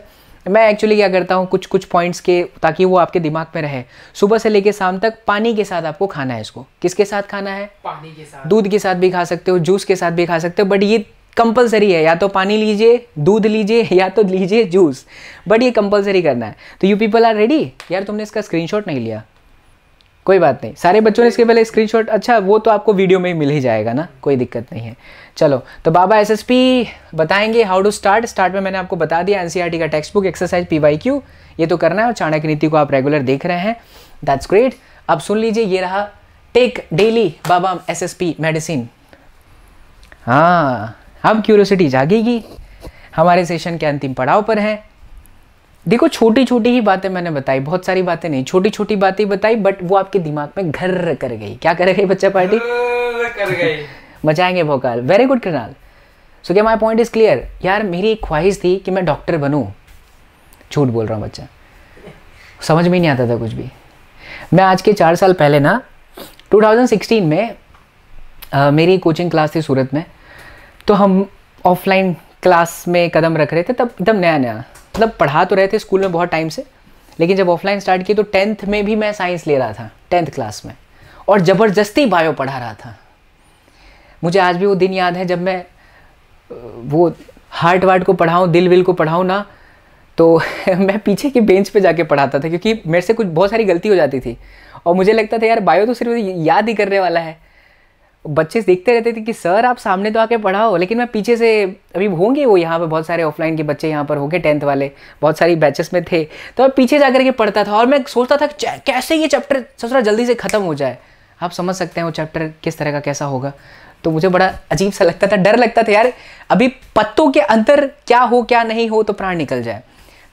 मैं एक्चुअली क्या करता हूँ कुछ कुछ पॉइंट्स के ताकि वो आपके दिमाग में रहे सुबह से लेके शाम तक पानी के साथ आपको खाना है इसको किसके साथ खाना है पानी के साथ दूध के साथ भी खा सकते हो जूस के साथ भी खा सकते हो बट ये कंपलसरी है या तो पानी लीजिए दूध लीजिए [laughs] या तो लीजिए जूस बट ये कंपलसरी करना है तो यू पीपल आर रेडी यार तुमने इसका स्क्रीनशॉट नहीं लिया कोई बात नहीं सारे बच्चों ने इसके पहले स्क्रीनशॉट अच्छा वो तो आपको वीडियो में ही मिल ही जाएगा ना कोई दिक्कत नहीं है चलो तो बाबा एसएसपी बताएंगे हाउ टू स्टार्ट स्टार्ट में मैंने आपको बता दिया एनसीईआरटी e का टेक्स्ट बुक एक्सरसाइज पी ये तो करना है और चाणक्य नीति को आप रेगुलर देख रहे हैं दैट्स ग्रेट अब सुन लीजिए ये रहा टेक डेली बाबा एस मेडिसिन हाँ अब क्यूरोसिटी जागेगी हमारे सेशन के अंतिम पड़ाव पर हैं देखो छोटी छोटी ही बातें मैंने बताई बहुत सारी बातें नहीं छोटी छोटी बातें बताई बट वो आपके दिमाग में घर कर गई क्या कर गई बच्चा पार्टी कर गई मचाएंगे भोकाल वेरी गुड कृणाल सो क्या माई पॉइंट इज क्लियर यार मेरी एक ख्वाहिश थी कि मैं डॉक्टर बनूँ झूठ बोल रहा हूँ बच्चा समझ में नहीं आता था कुछ भी मैं आज के चार साल पहले ना 2016 में आ, मेरी कोचिंग क्लास थी सूरत में तो हम ऑफलाइन क्लास में कदम रख रहे थे तब एकदम नया नया मतलब पढ़ा तो रहे थे स्कूल में बहुत टाइम से लेकिन जब ऑफलाइन स्टार्ट किए तो टेंथ में भी मैं साइंस ले रहा था टेंथ क्लास में और ज़बरदस्ती बायो पढ़ा रहा था मुझे आज भी वो दिन याद है जब मैं वो हार्ट वार्ट को पढ़ाऊँ दिल विल को पढ़ाऊँ ना तो [laughs] मैं पीछे के बेंच पे जाके पढ़ाता था क्योंकि मेरे से कुछ बहुत सारी गलती हो जाती थी और मुझे लगता था यार बायो तो सिर्फ याद ही करने वाला है बच्चे देखते रहते थे कि सर आप सामने तो आके पढ़ाओ लेकिन मैं पीछे से अभी होंगे वो यहाँ पे बहुत सारे ऑफलाइन के बच्चे यहाँ पर होंगे टेंथ वाले बहुत सारी बैचेस में थे तो मैं पीछे जा करके पढ़ता था और मैं सोचता था कैसे ये चैप्टर ससुरा जल्दी से ख़त्म हो जाए आप समझ सकते हैं वो चैप्टर किस तरह का कैसा होगा तो मुझे बड़ा अजीब सा लगता था डर लगता था यार अभी पत्तों के अंदर क्या हो क्या नहीं हो तो प्राण निकल जाए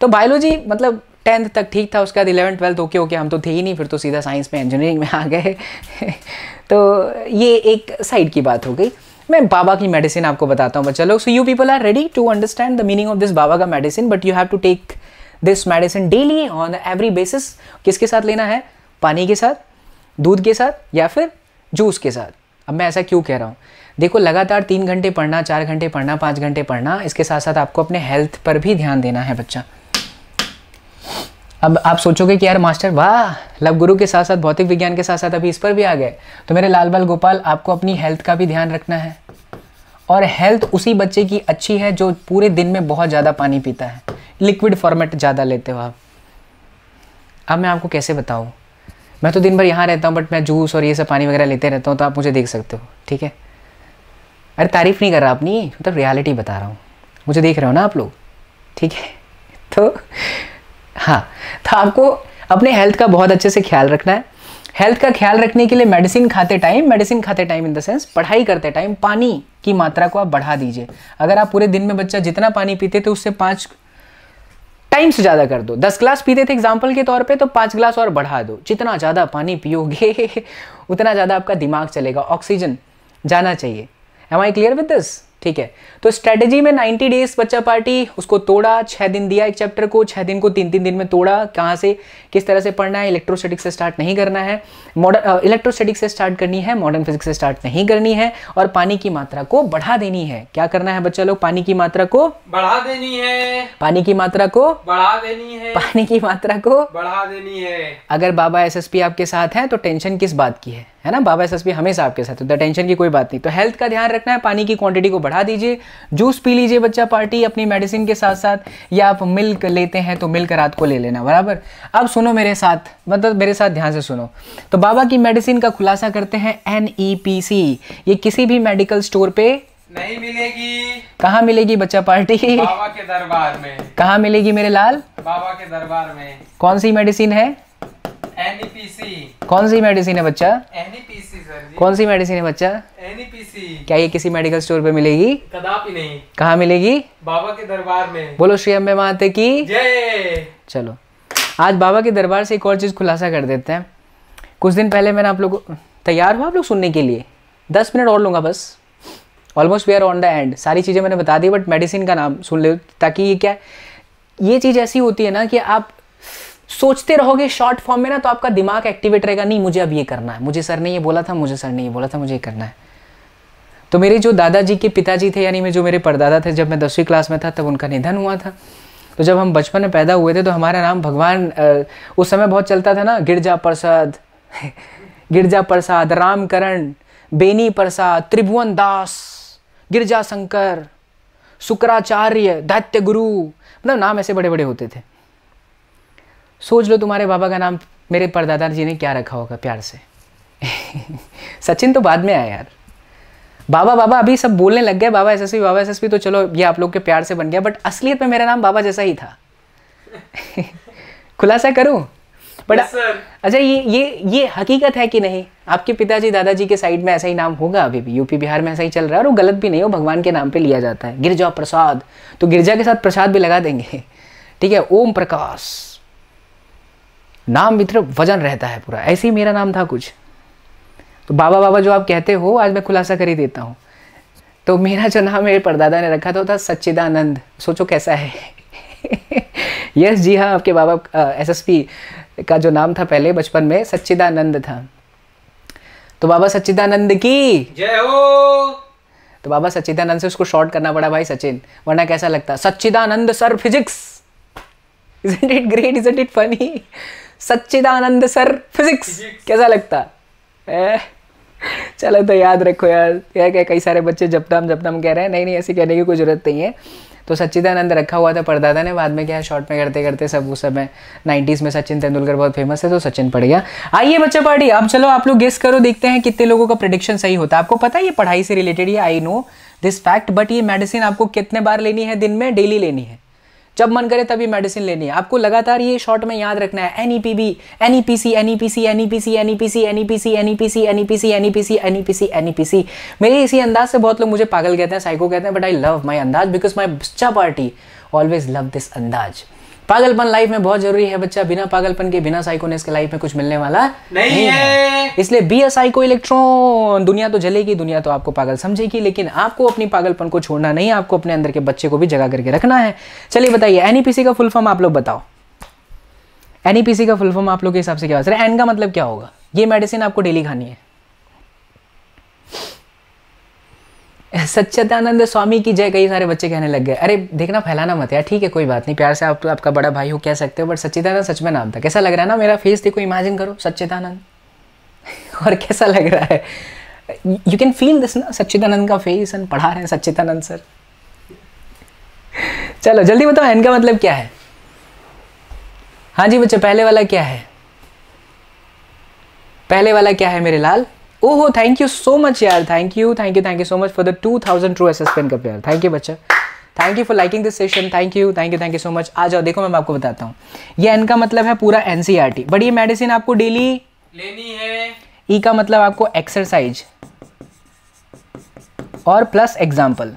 तो बायोलॉजी मतलब टेंथ तक ठीक था उसके बाद इलेवन ट्वेल्थ ओके ओके हम तो थे ही नहीं फिर तो सीधा साइंस में इंजीनियरिंग में आ गए [laughs] तो ये एक साइड की बात हो गई मैं बाबा की मेडिसिन आपको बताता हूँ चलो so you people are ready to understand the meaning of this बाबा का medicine but you have to take this medicine daily on every basis किसके साथ लेना है पानी के साथ दूध के साथ या फिर जूस के साथ अब मैं ऐसा क्यों कह रहा हूँ देखो लगातार तीन घंटे पढ़ना चार घंटे पढ़ना पाँच घंटे पढ़ना इसके साथ साथ आपको अपने हेल्थ पर भी ध्यान देना है बच्चा अब आप सोचोगे कि यार मास्टर वाह लव गुरु के साथ साथ भौतिक विज्ञान के साथ साथ अभी इस पर भी आ गए तो मेरे लाल बाल गोपाल आपको अपनी हेल्थ का भी ध्यान रखना है और हेल्थ उसी बच्चे की अच्छी है जो पूरे दिन में बहुत ज़्यादा पानी पीता है लिक्विड फॉर्मेट ज़्यादा लेते हो आप अब मैं आपको कैसे बताऊँ मैं तो दिन भर यहाँ रहता हूँ बट मैं जूस और ये सब पानी वगैरह लेते रहता हूँ तो आप मुझे देख सकते हो ठीक है अरे तारीफ़ नहीं कर रहा अपनी मतलब रियलिटी बता रहा हूँ मुझे देख रहे हो ना आप लोग ठीक है [laughs] तो हाँ तो आपको अपने हेल्थ का बहुत अच्छे से ख्याल रखना है हेल्थ का ख्याल रखने के लिए मेडिसिन खाते टाइम मेडिसिन खाते टाइम इन द सेंस पढ़ाई करते टाइम पानी की मात्रा को आप बढ़ा दीजिए अगर आप पूरे दिन में बच्चा जितना पानी पीते थे उससे पाँच टाइम से ज़्यादा कर दो दस ग्लास पीते थे एग्जाम्पल के तौर पे तो पाँच ग्लास और बढ़ा दो जितना ज़्यादा पानी पियोगे [laughs] उतना ज़्यादा आपका दिमाग चलेगा ऑक्सीजन जाना चाहिए am I clear with this ठीक है तो स्ट्रेटेजी में 90 डेज बच्चा पार्टी उसको तोड़ा छह दिन दिया एक चैप्टर को छह दिन को तीन तीन दिन में तोड़ा कहाँ से किस तरह से पढ़ना है इलेक्ट्रोस्टैटिक से स्टार्ट नहीं करना है मॉडर्न इलेक्ट्रोस्टैटिक से स्टार्ट करनी है मॉडर्न फिजिक्स से स्टार्ट नहीं करनी है और पानी की मात्रा को बढ़ा देनी है क्या करना है बच्चा लोग पानी की मात्रा को बढ़ा देनी है पानी की मात्रा को बढ़ा देनी है पानी की मात्रा को बढ़ा देनी है अगर बाबा एस आपके साथ है तो टेंशन किस बात की है है ना बाबा एस हमेशा आपके साथ होता है तो टेंशन की कोई बात नहीं तो हेल्थ का ध्यान रखना है पानी की क्वांटिटी को बढ़ा दीजिए जूस पी लीजिए बच्चा पार्टी अपनी मेडिसिन के साथ साथ या आप मिल्क लेते हैं तो मिल्क रात को ले लेना बराबर अब सुनो मेरे साथ मतलब मेरे साथ ध्यान से सुनो तो बाबा की मेडिसिन का खुलासा करते हैं एन e ये किसी भी मेडिकल स्टोर पे नहीं मिलेगी कहा मिलेगी बच्चा पार्टी बाबा के दरबार में कहा मिलेगी मेरे लाल बाबा के दरबार में कौन सी मेडिसिन है एनईपीसी कौन सी मेडिसिन है बच्चा एनईपीसी e कौन सी मेडिसिन है बच्चा एनीपीसी e क्या ये किसी मेडिकल स्टोर पे मिलेगी कदापि नहीं कहाँ मिलेगी बाबा के दरबार में बोलो श्री अम्बे माते की जय चलो आज बाबा के दरबार से एक और चीज़ खुलासा कर देते हैं कुछ दिन पहले मैंने आप लोग तैयार हुआ आप लोग सुनने के लिए दस मिनट और लूंगा बस almost we are on the end सारी चीज़ें मैंने बता दी बट मेडिसिन का नाम सुन ले ताकि ये क्या ये चीज़ ऐसी होती है ना कि आप सोचते रहोगे शॉर्ट फॉर्म में ना तो आपका दिमाग एक्टिवेट रहेगा नहीं मुझे अब ये करना है मुझे सर ने ये बोला था मुझे सर ने ये बोला था मुझे ये करना है तो मेरे जो दादाजी के पिताजी थे यानी मैं जो मेरे परदादा थे जब मैं दसवीं क्लास में था तब उनका निधन हुआ था तो जब हम बचपन में पैदा हुए थे तो हमारा नाम भगवान उस समय बहुत चलता था ना गिरजा प्रसाद [laughs] गिरजा प्रसाद रामकरण बेनी प्रसाद त्रिभुवन दास गिरजा शंकर शुक्राचार्य दैत्य गुरु मतलब नाम ऐसे बड़े बड़े होते थे सोच लो तुम्हारे बाबा का नाम मेरे परदादा जी ने क्या रखा होगा प्यार से [laughs] सचिन तो बाद में आया यार बाबा बाबा अभी सब बोलने लग गए बाबा एस बाबा एस तो चलो ये आप लोग के प्यार से बन गया बट असलियत में मेरा नाम बाबा जैसा ही था [laughs] खुलासा करूं बट अच्छा ये ये ये हकीकत है कि नहीं आपके पिताजी दादाजी के साइड में ऐसा ही नाम होगा अभी भी यूपी बिहार में ऐसा ही चल रहा है और वो गलत भी नहीं हो भगवान के नाम पे लिया जाता है गिरजा प्रसाद तो गिरजा के साथ प्रसाद भी लगा देंगे [laughs] ठीक है ओम प्रकाश नाम मित्र वजन रहता है पूरा ऐसे ही मेरा नाम था कुछ तो बाबा बाबा जो आप कहते हो आज मैं खुलासा कर ही देता हूँ तो मेरा जो नाम मेरे परदादा ने रखा था वो था सच्चिदानंद सोचो कैसा है [laughs] यस जी हाँ आपके बाबा एसएसपी का जो नाम था पहले बचपन में सच्चिदानंद था तो बाबा सच्चिदानंद की जय हो तो बाबा सच्चिदानंद से उसको शॉर्ट करना पड़ा भाई सचिन वरना कैसा लगता Sachchidanand sir physics is it great is it funny Sachchidanand sir physics कैसा लगता है चलो तो याद रखो यार यार क्या कई सारे बच्चे जब जपनाम कह रहे हैं नहीं नहीं ऐसी कहने की कोई ज़रूरत नहीं है तो सच्चिदानंद रखा हुआ था परदादा ने बाद में क्या शॉर्ट में करते करते सब उस समय नाइन्टीज़ में सचिन तेंदुलकर बहुत फेमस है तो सचिन पड़ गया आइए बच्चा पार्टी अब चलो आप लोग गेस करो देखते हैं कितने लोगों का प्रडिक्शन सही होता है आपको पता है ये पढ़ाई से रिलेटेड ये I know this fact but ये मेडिसिन आपको कितने बार लेनी है दिन में डेली लेनी है जब मन करे तभी मेडिसिन लेनी है आपको लगातार ये शॉर्ट में याद रखना है N E P B N E P C N E P C N E P C N E P C N E P C N E P P C N E P C N E P C N E P C मेरे इसी अंदाज से बहुत लोग मुझे पागल कहते हैं साइको कहते हैं बट आई लव माई अंदाज बिकॉज माई बच्चा पार्टी ऑलवेज लव दिस अंदाज पागलपन लाइफ में बहुत जरूरी है बच्चा बिना पागलपन के बिना साइकोनेस के लाइफ में कुछ मिलने वाला नहीं, नहीं है, है। इसलिए बी अ साइको इलेक्ट्रॉन दुनिया तो जलेगी दुनिया तो आपको पागल समझेगी लेकिन आपको अपनी पागलपन को छोड़ना नहीं आपको अपने अंदर के बच्चे को भी जगा करके रखना है चलिए बताइए एनईपीसी e का फुल फॉर्म आप लोग बताओ एनईपीसी e का फुल फॉर्म आप लोग के हिसाब से क्या सर एन का मतलब क्या होगा ये मेडिसिन आपको डेली खानी है सच्चदानंद स्वामी की जय कई सारे बच्चे कहने लग गए अरे देखना फैलाना मत यार ठीक है कोई बात नहीं प्यार से आप तो आपका बड़ा भाई हो कह सकते हो बट सच्चिदानंद सच में नाम था कैसा लग रहा है ना मेरा फेस देखो इमेजिन करो सच्चिदानंद [laughs] और कैसा लग रहा है यू कैन फील दिस ना सच्चिदानंद का फेस एंड पढ़ा रहे हैं सच्चिदानंद सर चलो जल्दी बताओ एन का मतलब क्या है हाँ जी बच्चे पहले वाला क्या है पहले वाला क्या है मेरे लाल ओहो थैंक यू सो मच यार thank you thank you thank you so much for the two thousand true S S पेन कप यार थैंक यू बच्चा thank you for liking this session thank you thank you thank you so much आ जाओ देखो मैं आपको बताता हूँ ये एन का मतलब है पूरा N C R T but ये मेडिसिन आपको डेली लेनी है ई e का मतलब आपको एक्सरसाइज और प्लस एग्जाम्पल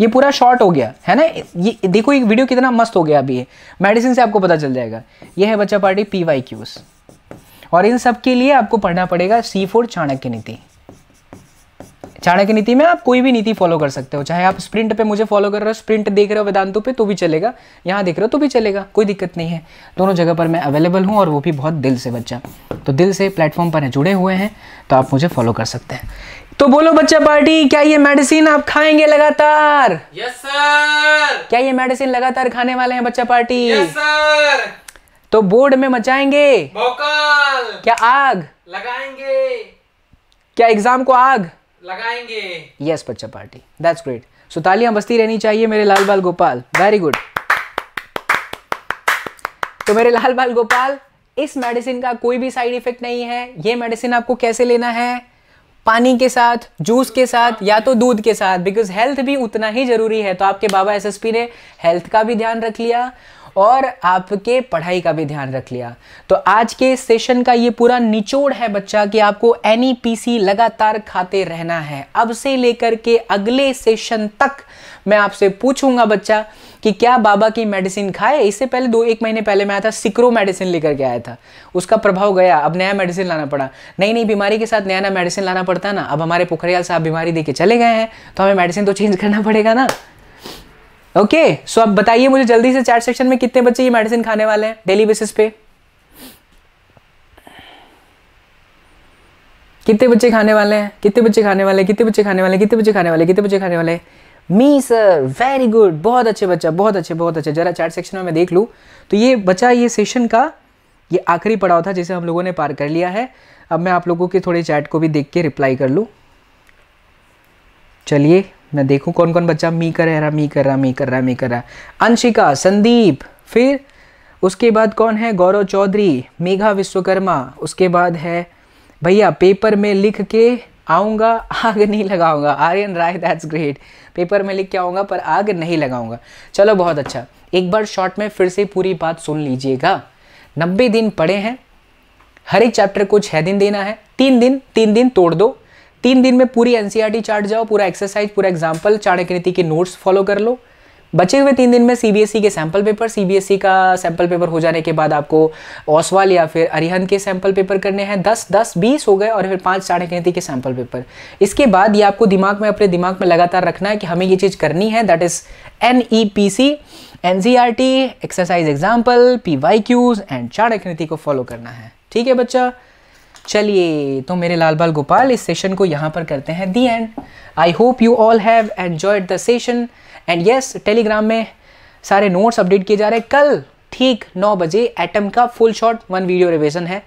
ये पूरा शॉर्ट हो गया है ना ये देखो ये वीडियो कितना मस्त हो गया अभी ये मेडिसिन से आपको पता चल जाएगा ये है बच्चा पार्टी पी वाई क्यूज़ और इन सब के लिए आपको पढ़ना पड़ेगा सी फोर चाणक्य नीति चाणक्य नीति में आप कोई भी नीति फॉलो कर सकते हो चाहे आप स्प्रिंट पे मुझे फॉलो कर रहे हो स्प्रिंट देख रहे हो वेदांतों पे तो भी चलेगा यहाँ देख रहे हो तो भी चलेगा कोई दिक्कत नहीं है दोनों जगह पर मैं अवेलेबल हूँ और वो भी बहुत दिल से बच्चा तो दिल से प्लेटफॉर्म पर जुड़े हुए हैं तो आप मुझे फॉलो कर सकते हैं तो बोलो बच्चा पार्टी क्या ये मेडिसिन आप खाएंगे लगातार यस सर क्या ये मेडिसिन लगातार खाने वाले हैं बच्चा पार्टी यस सर तो बोर्ड में मचाएंगे क्या आग लगाएंगे क्या एग्जाम को आग लगाएंगे यस बच्चा पार्टी दैट्स ग्रेट सो तालियां रहनी चाहिए मेरे लाल बाल गोपाल वेरी गुड तो मेरे लाल बाल गोपाल इस मेडिसिन का कोई भी साइड इफेक्ट नहीं है ये मेडिसिन आपको कैसे लेना है पानी के साथ जूस के साथ या तो दूध के साथ बिकॉज हेल्थ भी उतना ही जरूरी है तो आपके बाबा एसएसपी ने हेल्थ का भी ध्यान रख लिया और आपके पढ़ाई का भी ध्यान रख लिया तो आज के सेशन का ये पूरा निचोड़ है बच्चा कि आपको एन e लगातार खाते रहना है अब से लेकर के अगले सेशन तक मैं आपसे पूछूंगा बच्चा कि क्या बाबा की मेडिसिन खाए इससे पहले दो एक महीने पहले मैं आया था सिक्रो मेडिसिन लेकर के आया था उसका प्रभाव गया अब नया मेडिसिन लाना पड़ा नई नई बीमारी के साथ नया नया मेडिसिन लाना पड़ता ना अब हमारे पोखरियाल साहब बीमारी दे के चले गए हैं तो हमें मेडिसिन तो चेंज करना पड़ेगा ना ओके सो so अब बताइए मुझे जल्दी से चैट सेक्शन में कितने बच्चे ये मेडिसिन खाने वाले हैं डेली बेसिस पे कितने बच्चे खाने वाले हैं कितने बच्चे खाने वाले कितने बच्चे खाने वाले कितने बच्चे खाने वाले कितने बच्चे खाने वाले मी सर वेरी गुड बहुत अच्छे बच्चा बहुत अच्छे बहुत अच्छे जरा चैट सेक्शन में मैं देख लूँ तो ये बच्चा ये सेशन का ये आखिरी पड़ाव था जिसे हम लोगों ने पार कर लिया है अब मैं आप लोगों के थोड़े चैट को भी देख के रिप्लाई कर लूँ चलिए मैं देखूं कौन कौन बच्चा मी कर रहा मी कर रहा मी कर रहा मी कर रहा अंशिका संदीप फिर उसके बाद कौन है गौरव चौधरी मेघा विश्वकर्मा उसके बाद है भैया पेपर में लिख के आऊँगा आग नहीं लगाऊंगा Aryan Rai that's great paper में लिख के आऊँगा पर आग नहीं लगाऊंगा चलो बहुत अच्छा एक बार शॉर्ट में फिर से पूरी बात सुन लीजिएगा नब्बे दिन पड़े हैं हर एक चैप्टर को छः दिन देना है तीन दिन तीन दिन तोड़ दो तीन दिन में पूरी एनसीईआरटी चार्ट e जाओ पूरा एक्सरसाइज पूरा एग्जाम्पल चाणक्य नीति के नोट्स फॉलो कर लो बचे हुए तीन दिन में सीबीएसई e के सैंपल पेपर सीबीएसई का सैंपल पेपर हो जाने के बाद आपको ओसवाल या फिर अरिहंत के सैंपल पेपर करने हैं दस दस बीस हो गए और फिर पांच साढ़े नीति के सैंपल पेपर इसके बाद ये आपको दिमाग में अपने दिमाग में लगातार रखना है कि हमें ये चीज़ करनी है that is N E P C N C R T exercise example P Y Qs and Chanakya Niti को फॉलो करना है ठीक है बच्चा चलिए तो मेरे लाल बाल गोपाल इस सेशन को यहाँ पर करते हैं दी and I hope you all have enjoyed the session and yes Telegram में सारे नोट्स अपडेट किए जा रहे हैं कल ठीक नौ बजे एटम का full shot one video revision है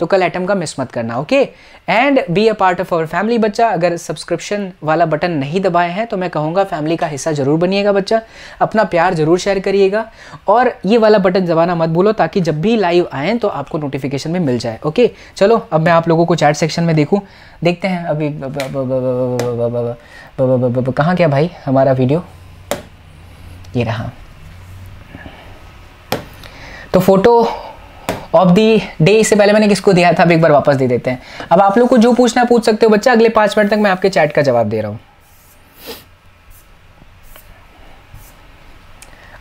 तो कल एटम का मिस मत करना okay and be a part of our family बच्चा अगर सब्सक्रिप्शन वाला बटन नहीं दबाए हैं तो मैं कहूँगा फैमिली का हिस्सा ज़रूर बनिएगा बच्चा अपना प्यार ज़रूर शेयर करिएगा और ये वाला बटन दबाना मत भूलो ताकि जब भी लाइव आएँ तो आपको नोटिफिकेशन में मिल जाए ओके चलो अब मैं आप लोगों को चैट सेक्शन में देखूँ देखते हैं अभी कहाँ क्या भाई हमारा वीडियो ये रहा तो फोटो ऑफ दी डे इससे पहले मैंने किसको दिया था अब एक बार वापस दे देते हैं अब आप लोग को जो पूछना पूछ सकते हो बच्चा अगले पांच मिनट तक मैं आपके चैट का जवाब दे रहा हूं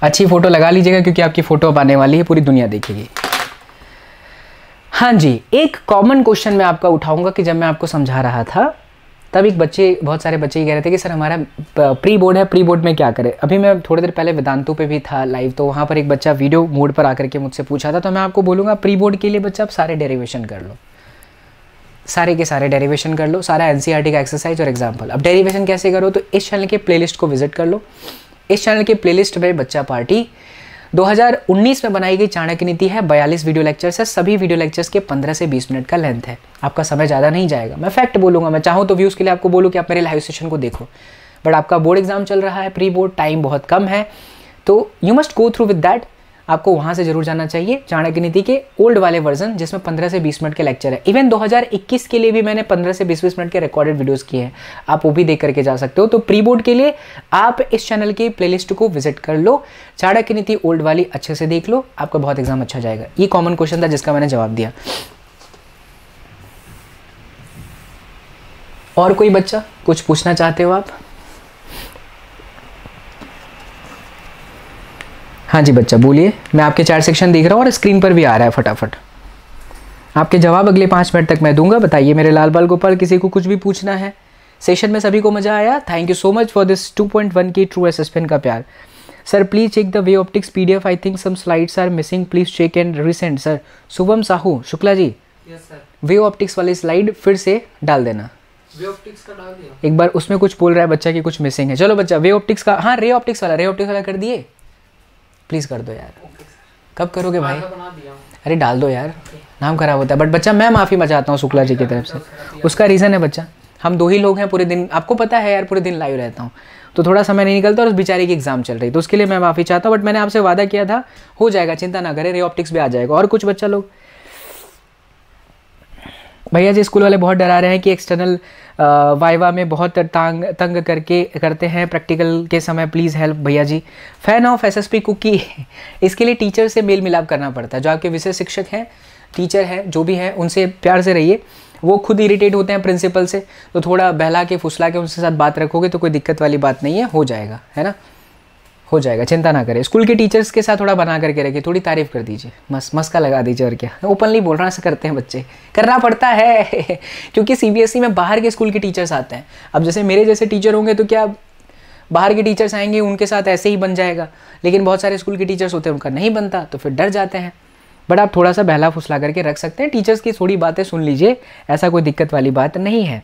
अच्छी फ़ोटो लगा लीजिएगा क्योंकि आपकी फ़ोटो अब आने वाली है पूरी दुनिया देखेगी हाँ जी एक कॉमन क्वेश्चन मैं आपका उठाऊंगा कि जब मैं आपको समझा रहा था तब एक बच्चे बहुत सारे बच्चे ये कह रहे थे कि सर हमारा प्री बोर्ड है प्री बोर्ड में क्या करें अभी मैं थोड़ी देर पहले वेदांतों पे भी था लाइव तो वहाँ पर एक बच्चा वीडियो मोड पर आकर के मुझसे पूछा था तो मैं आपको बोलूँगा प्री बोर्ड के लिए बच्चा आप सारे डेरिवेशन कर लो सारे के सारे डेरिवेशन कर लो सारा एन e का एक्सरसाइज और एग्जाम्पल अब डेरीवेशन कैसे करो तो इस चैनल के प्ले को विजिट कर लो इस चैनल के प्ले में बच्चा पार्टी 2019 में बनाई गई चाणक्य नीति है बयालीस वीडियो लेक्चर्स है सभी वीडियो लेक्चर्स के 15 से 20 मिनट का लेंथ है आपका समय ज़्यादा नहीं जाएगा मैं फैक्ट बोलूँगा मैं चाहूँ तो व्यूज़ के लिए आपको बोलूँ कि आप मेरे लाइव सेशन को देखो बट आपका बोर्ड एग्जाम चल रहा है प्री बोर्ड टाइम बहुत कम है तो you must go through with that आपको वहाँ से जरूर जाना चाहिए चाणक्य नीति के ओल्ड वाले वर्जन जिसमें 15 से 20 मिनट के लेक्चर है इवन 2021 के लिए भी मैंने 15 से 20 बीस मिनट के रिकॉर्डेड वीडियोस किए हैं आप वो भी देख करके जा सकते हो तो प्री बोर्ड के लिए आप इस चैनल की प्ले को विजिट कर लो चाणक्य नीति ओल्ड वाली अच्छे से देख लो आपका बहुत एग्जाम अच्छा जाएगा ये कॉमन क्वेश्चन था जिसका मैंने जवाब दिया और कोई बच्चा कुछ पूछना चाहते हो आप हाँ जी बच्चा बोलिए मैं आपके चार सेक्शन देख रहा हूँ और स्क्रीन पर भी आ रहा है फटाफट आपके जवाब अगले पाँच मिनट तक मैं दूंगा बताइए मेरे लाल बाल गोपाल किसी को कुछ भी पूछना है सेशन में सभी को मज़ा आया thank you so much for this 2.1 की ट्रू एस का प्यार sir please check the wave optics P I think some slides are missing please check and recent sir Shubham Sahu Shukla ji wave optics वाली स्लाइड फिर से डाल देना वे का डाल दिया एक बार उसमें कुछ बोल रहा है बच्चा कि कुछ मिसिंग है चलो बच्चा वे ऑप्टिक्स का हाँ रे ऑप्टिक्स वाला रे ऑप्टिक्स वाला कर दिए प्लीज़ कर दो यार कब करोगे भाई अरे डाल दो यार नाम खराब होता है बट बच्चा मैं माफ़ी मचाता हूँ शुक्ला जी की तरफ से अच्छा, अच्छा, अच्छा। उसका रीज़न है बच्चा हम दो ही लोग हैं पूरे दिन आपको पता है यार पूरे दिन लाइव रहता हूँ तो थोड़ा समय नहीं निकलता और उस बेचारे की एग्जाम चल रही तो उसके लिए मैं माफ़ी चाहता हूँ बट मैंने आपसे वादा किया था हो जाएगा चिंता ना करें रे ऑप्टिक्स भी आ जाएगा और कुछ बच्चा लोग भैया जी स्कूल वाले बहुत डरा रहे हैं कि एक्सटर्नल वाइवा में बहुत तंग तंग करके करते हैं प्रैक्टिकल के समय प्लीज़ हेल्प भैया जी fan of S S P कुकी इसके लिए टीचर से मेल मिलाप करना पड़ता है जो आपके विशेष शिक्षक हैं टीचर हैं जो भी हैं उनसे प्यार से रहिए वो खुद इरिटेट होते हैं प्रिंसिपल से तो थोड़ा बहला के फुसला के उनके साथ बात रखोगे तो कोई दिक्कत वाली बात नहीं है हो जाएगा है ना हो जाएगा चिंता ना करें स्कूल के टीचर्स के साथ थोड़ा बना करके रखिए थोड़ी तारीफ कर दीजिए मस मस्का लगा दीजिए और क्या ओपनली रहा से करते हैं बच्चे करना पड़ता है [laughs] क्योंकि सीबीएसई e में बाहर के स्कूल के टीचर्स आते हैं अब जैसे मेरे जैसे टीचर होंगे तो क्या बाहर के टीचर्स आएंगे उनके साथ ऐसे ही बन जाएगा लेकिन बहुत सारे स्कूल के टीचर्स होते हैं उनका नहीं बनता तो फिर डर जाते हैं बट आप थोड़ा सा बहला फुसला करके रख सकते हैं टीचर्स की थोड़ी बातें सुन लीजिए ऐसा कोई दिक्कत वाली बात नहीं है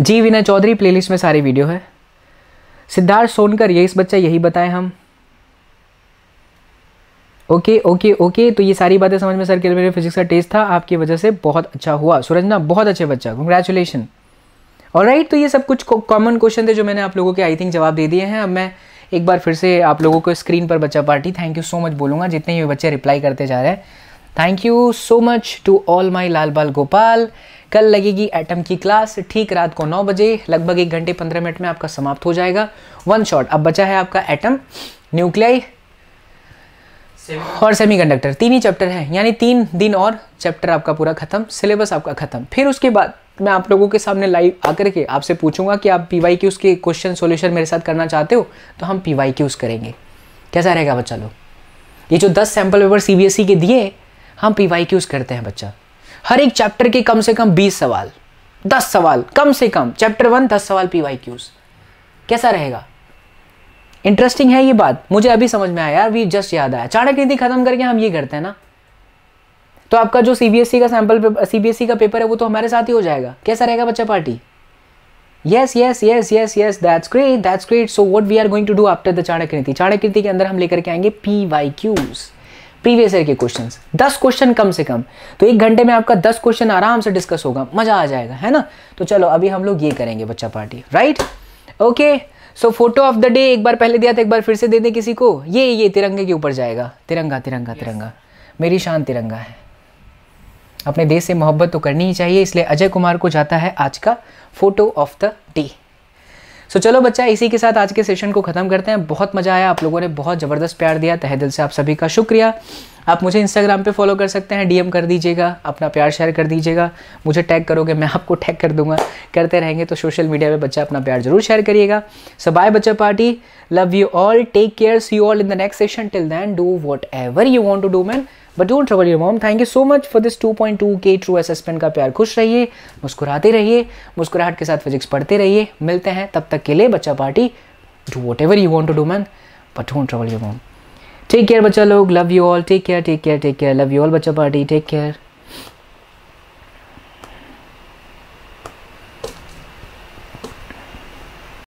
जी विनय चौधरी प्लेलिस्ट में सारी वीडियो है सिद्धार्थ सोनकर इस बच्चा यही बताएं हम ओके ओके ओके तो ये सारी बातें समझ में सर के मेरे फिजिक्स का टेस्ट था आपकी वजह से बहुत अच्छा हुआ ना बहुत अच्छे बच्चा कंग्रेचुलेशन और राइट तो ये सब कुछ कॉमन क्वेश्चन थे जो मैंने आप लोगों के आई थिंक जवाब दे दिए हैं अब मैं एक बार फिर से आप लोगों को स्क्रीन पर बच्चा party thank you so much बोलूंगा जितने भी बच्चे रिप्लाई करते जा रहे हैं thank you so much to all my लाल बाल गोपाल कल लगेगी एटम की क्लास ठीक रात को नौ बजे लगभग एक घंटे पंद्रह मिनट में आपका समाप्त हो जाएगा वन शॉट अब बचा है आपका एटम न्यूक्लियाई और सेमीकंडक्टर तीन ही चैप्टर हैं यानी तीन दिन और चैप्टर आपका पूरा खत्म सिलेबस आपका खत्म फिर उसके बाद मैं आप लोगों के सामने लाइव आकर के आपसे पूछूंगा कि आप पीवाई क्यूज के क्वेश्चन सोल्यूशन मेरे साथ करना चाहते हो तो हम पीवाई क्यूज करेंगे कैसा रहेगा बच्चा लोग ये जो दस सैंपल पेपर सीबीएसई के दिए हम पीवाई क्यूज करते हैं बच्चा हर एक चैप्टर के कम से कम बीस सवाल दस सवाल कम से कम चैप्टर वन दस सवाल पी वाई क्यूज कैसा रहेगा इंटरेस्टिंग है ये बात मुझे अभी समझ में आया यार जस्ट याद आया चाणक्य नीति खत्म करके हम ये करते हैं ना तो आपका जो सीबीएसई e का सैंपल सीबीएसई e का पेपर है वो तो हमारे साथ ही हो जाएगा कैसा रहेगा बच्चा party yes yes yes yes yes that's great that's great so what we are going to do after the Chanakya Niti Chanakya Niti के अंदर हम लेकर के आएंगे P Y Qs previous year के क्वेश्चन दस क्वेश्चन कम से कम तो एक घंटे में आपका दस क्वेश्चन आराम से डिस्कस होगा मज़ा आ जाएगा है ना तो चलो अभी हम लोग ये करेंगे बच्चा party right okay so photo of the day एक बार पहले दिया था एक बार फिर से दे दें किसी को ये ये तिरंगे के ऊपर जाएगा तिरंगा तिरंगा तिरंगा मेरी शान तिरंगा है अपने देश से मोहब्बत तो करनी ही चाहिए इसलिए अजय कुमार को जाता है आज का photo of the day so चलो बच्चा इसी के साथ आज के सेशन को ख़त्म करते हैं बहुत मज़ा आया आप लोगों ने बहुत ज़बरदस्त प्यार दिया तहे दिल से आप सभी का शुक्रिया आप मुझे इंस्टाग्राम पे फॉलो कर सकते हैं डीएम कर दीजिएगा अपना प्यार शेयर कर दीजिएगा मुझे टैग करोगे मैं आपको टैग कर दूंगा करते रहेंगे तो सोशल मीडिया पे बच्चा अपना प्यार जरूर शेयर करिएगा सो बाय बच्चा party love you all take care see you all in the next session till then do whatever you want to do man but don't trouble your mom thank you so much for this 2.2 के true assessment का प्यार खुश रहिए मुस्कुराते रहिए मुस्कुराहट के साथ फिजिक्स पढ़ते रहिए मिलते हैं तब तक के लिए बच्चा party do whatever you want to do man but don't trouble your mom take care बच्चा लोग love you all take care take care take care love you all बच्चा पार्टी टेक केयर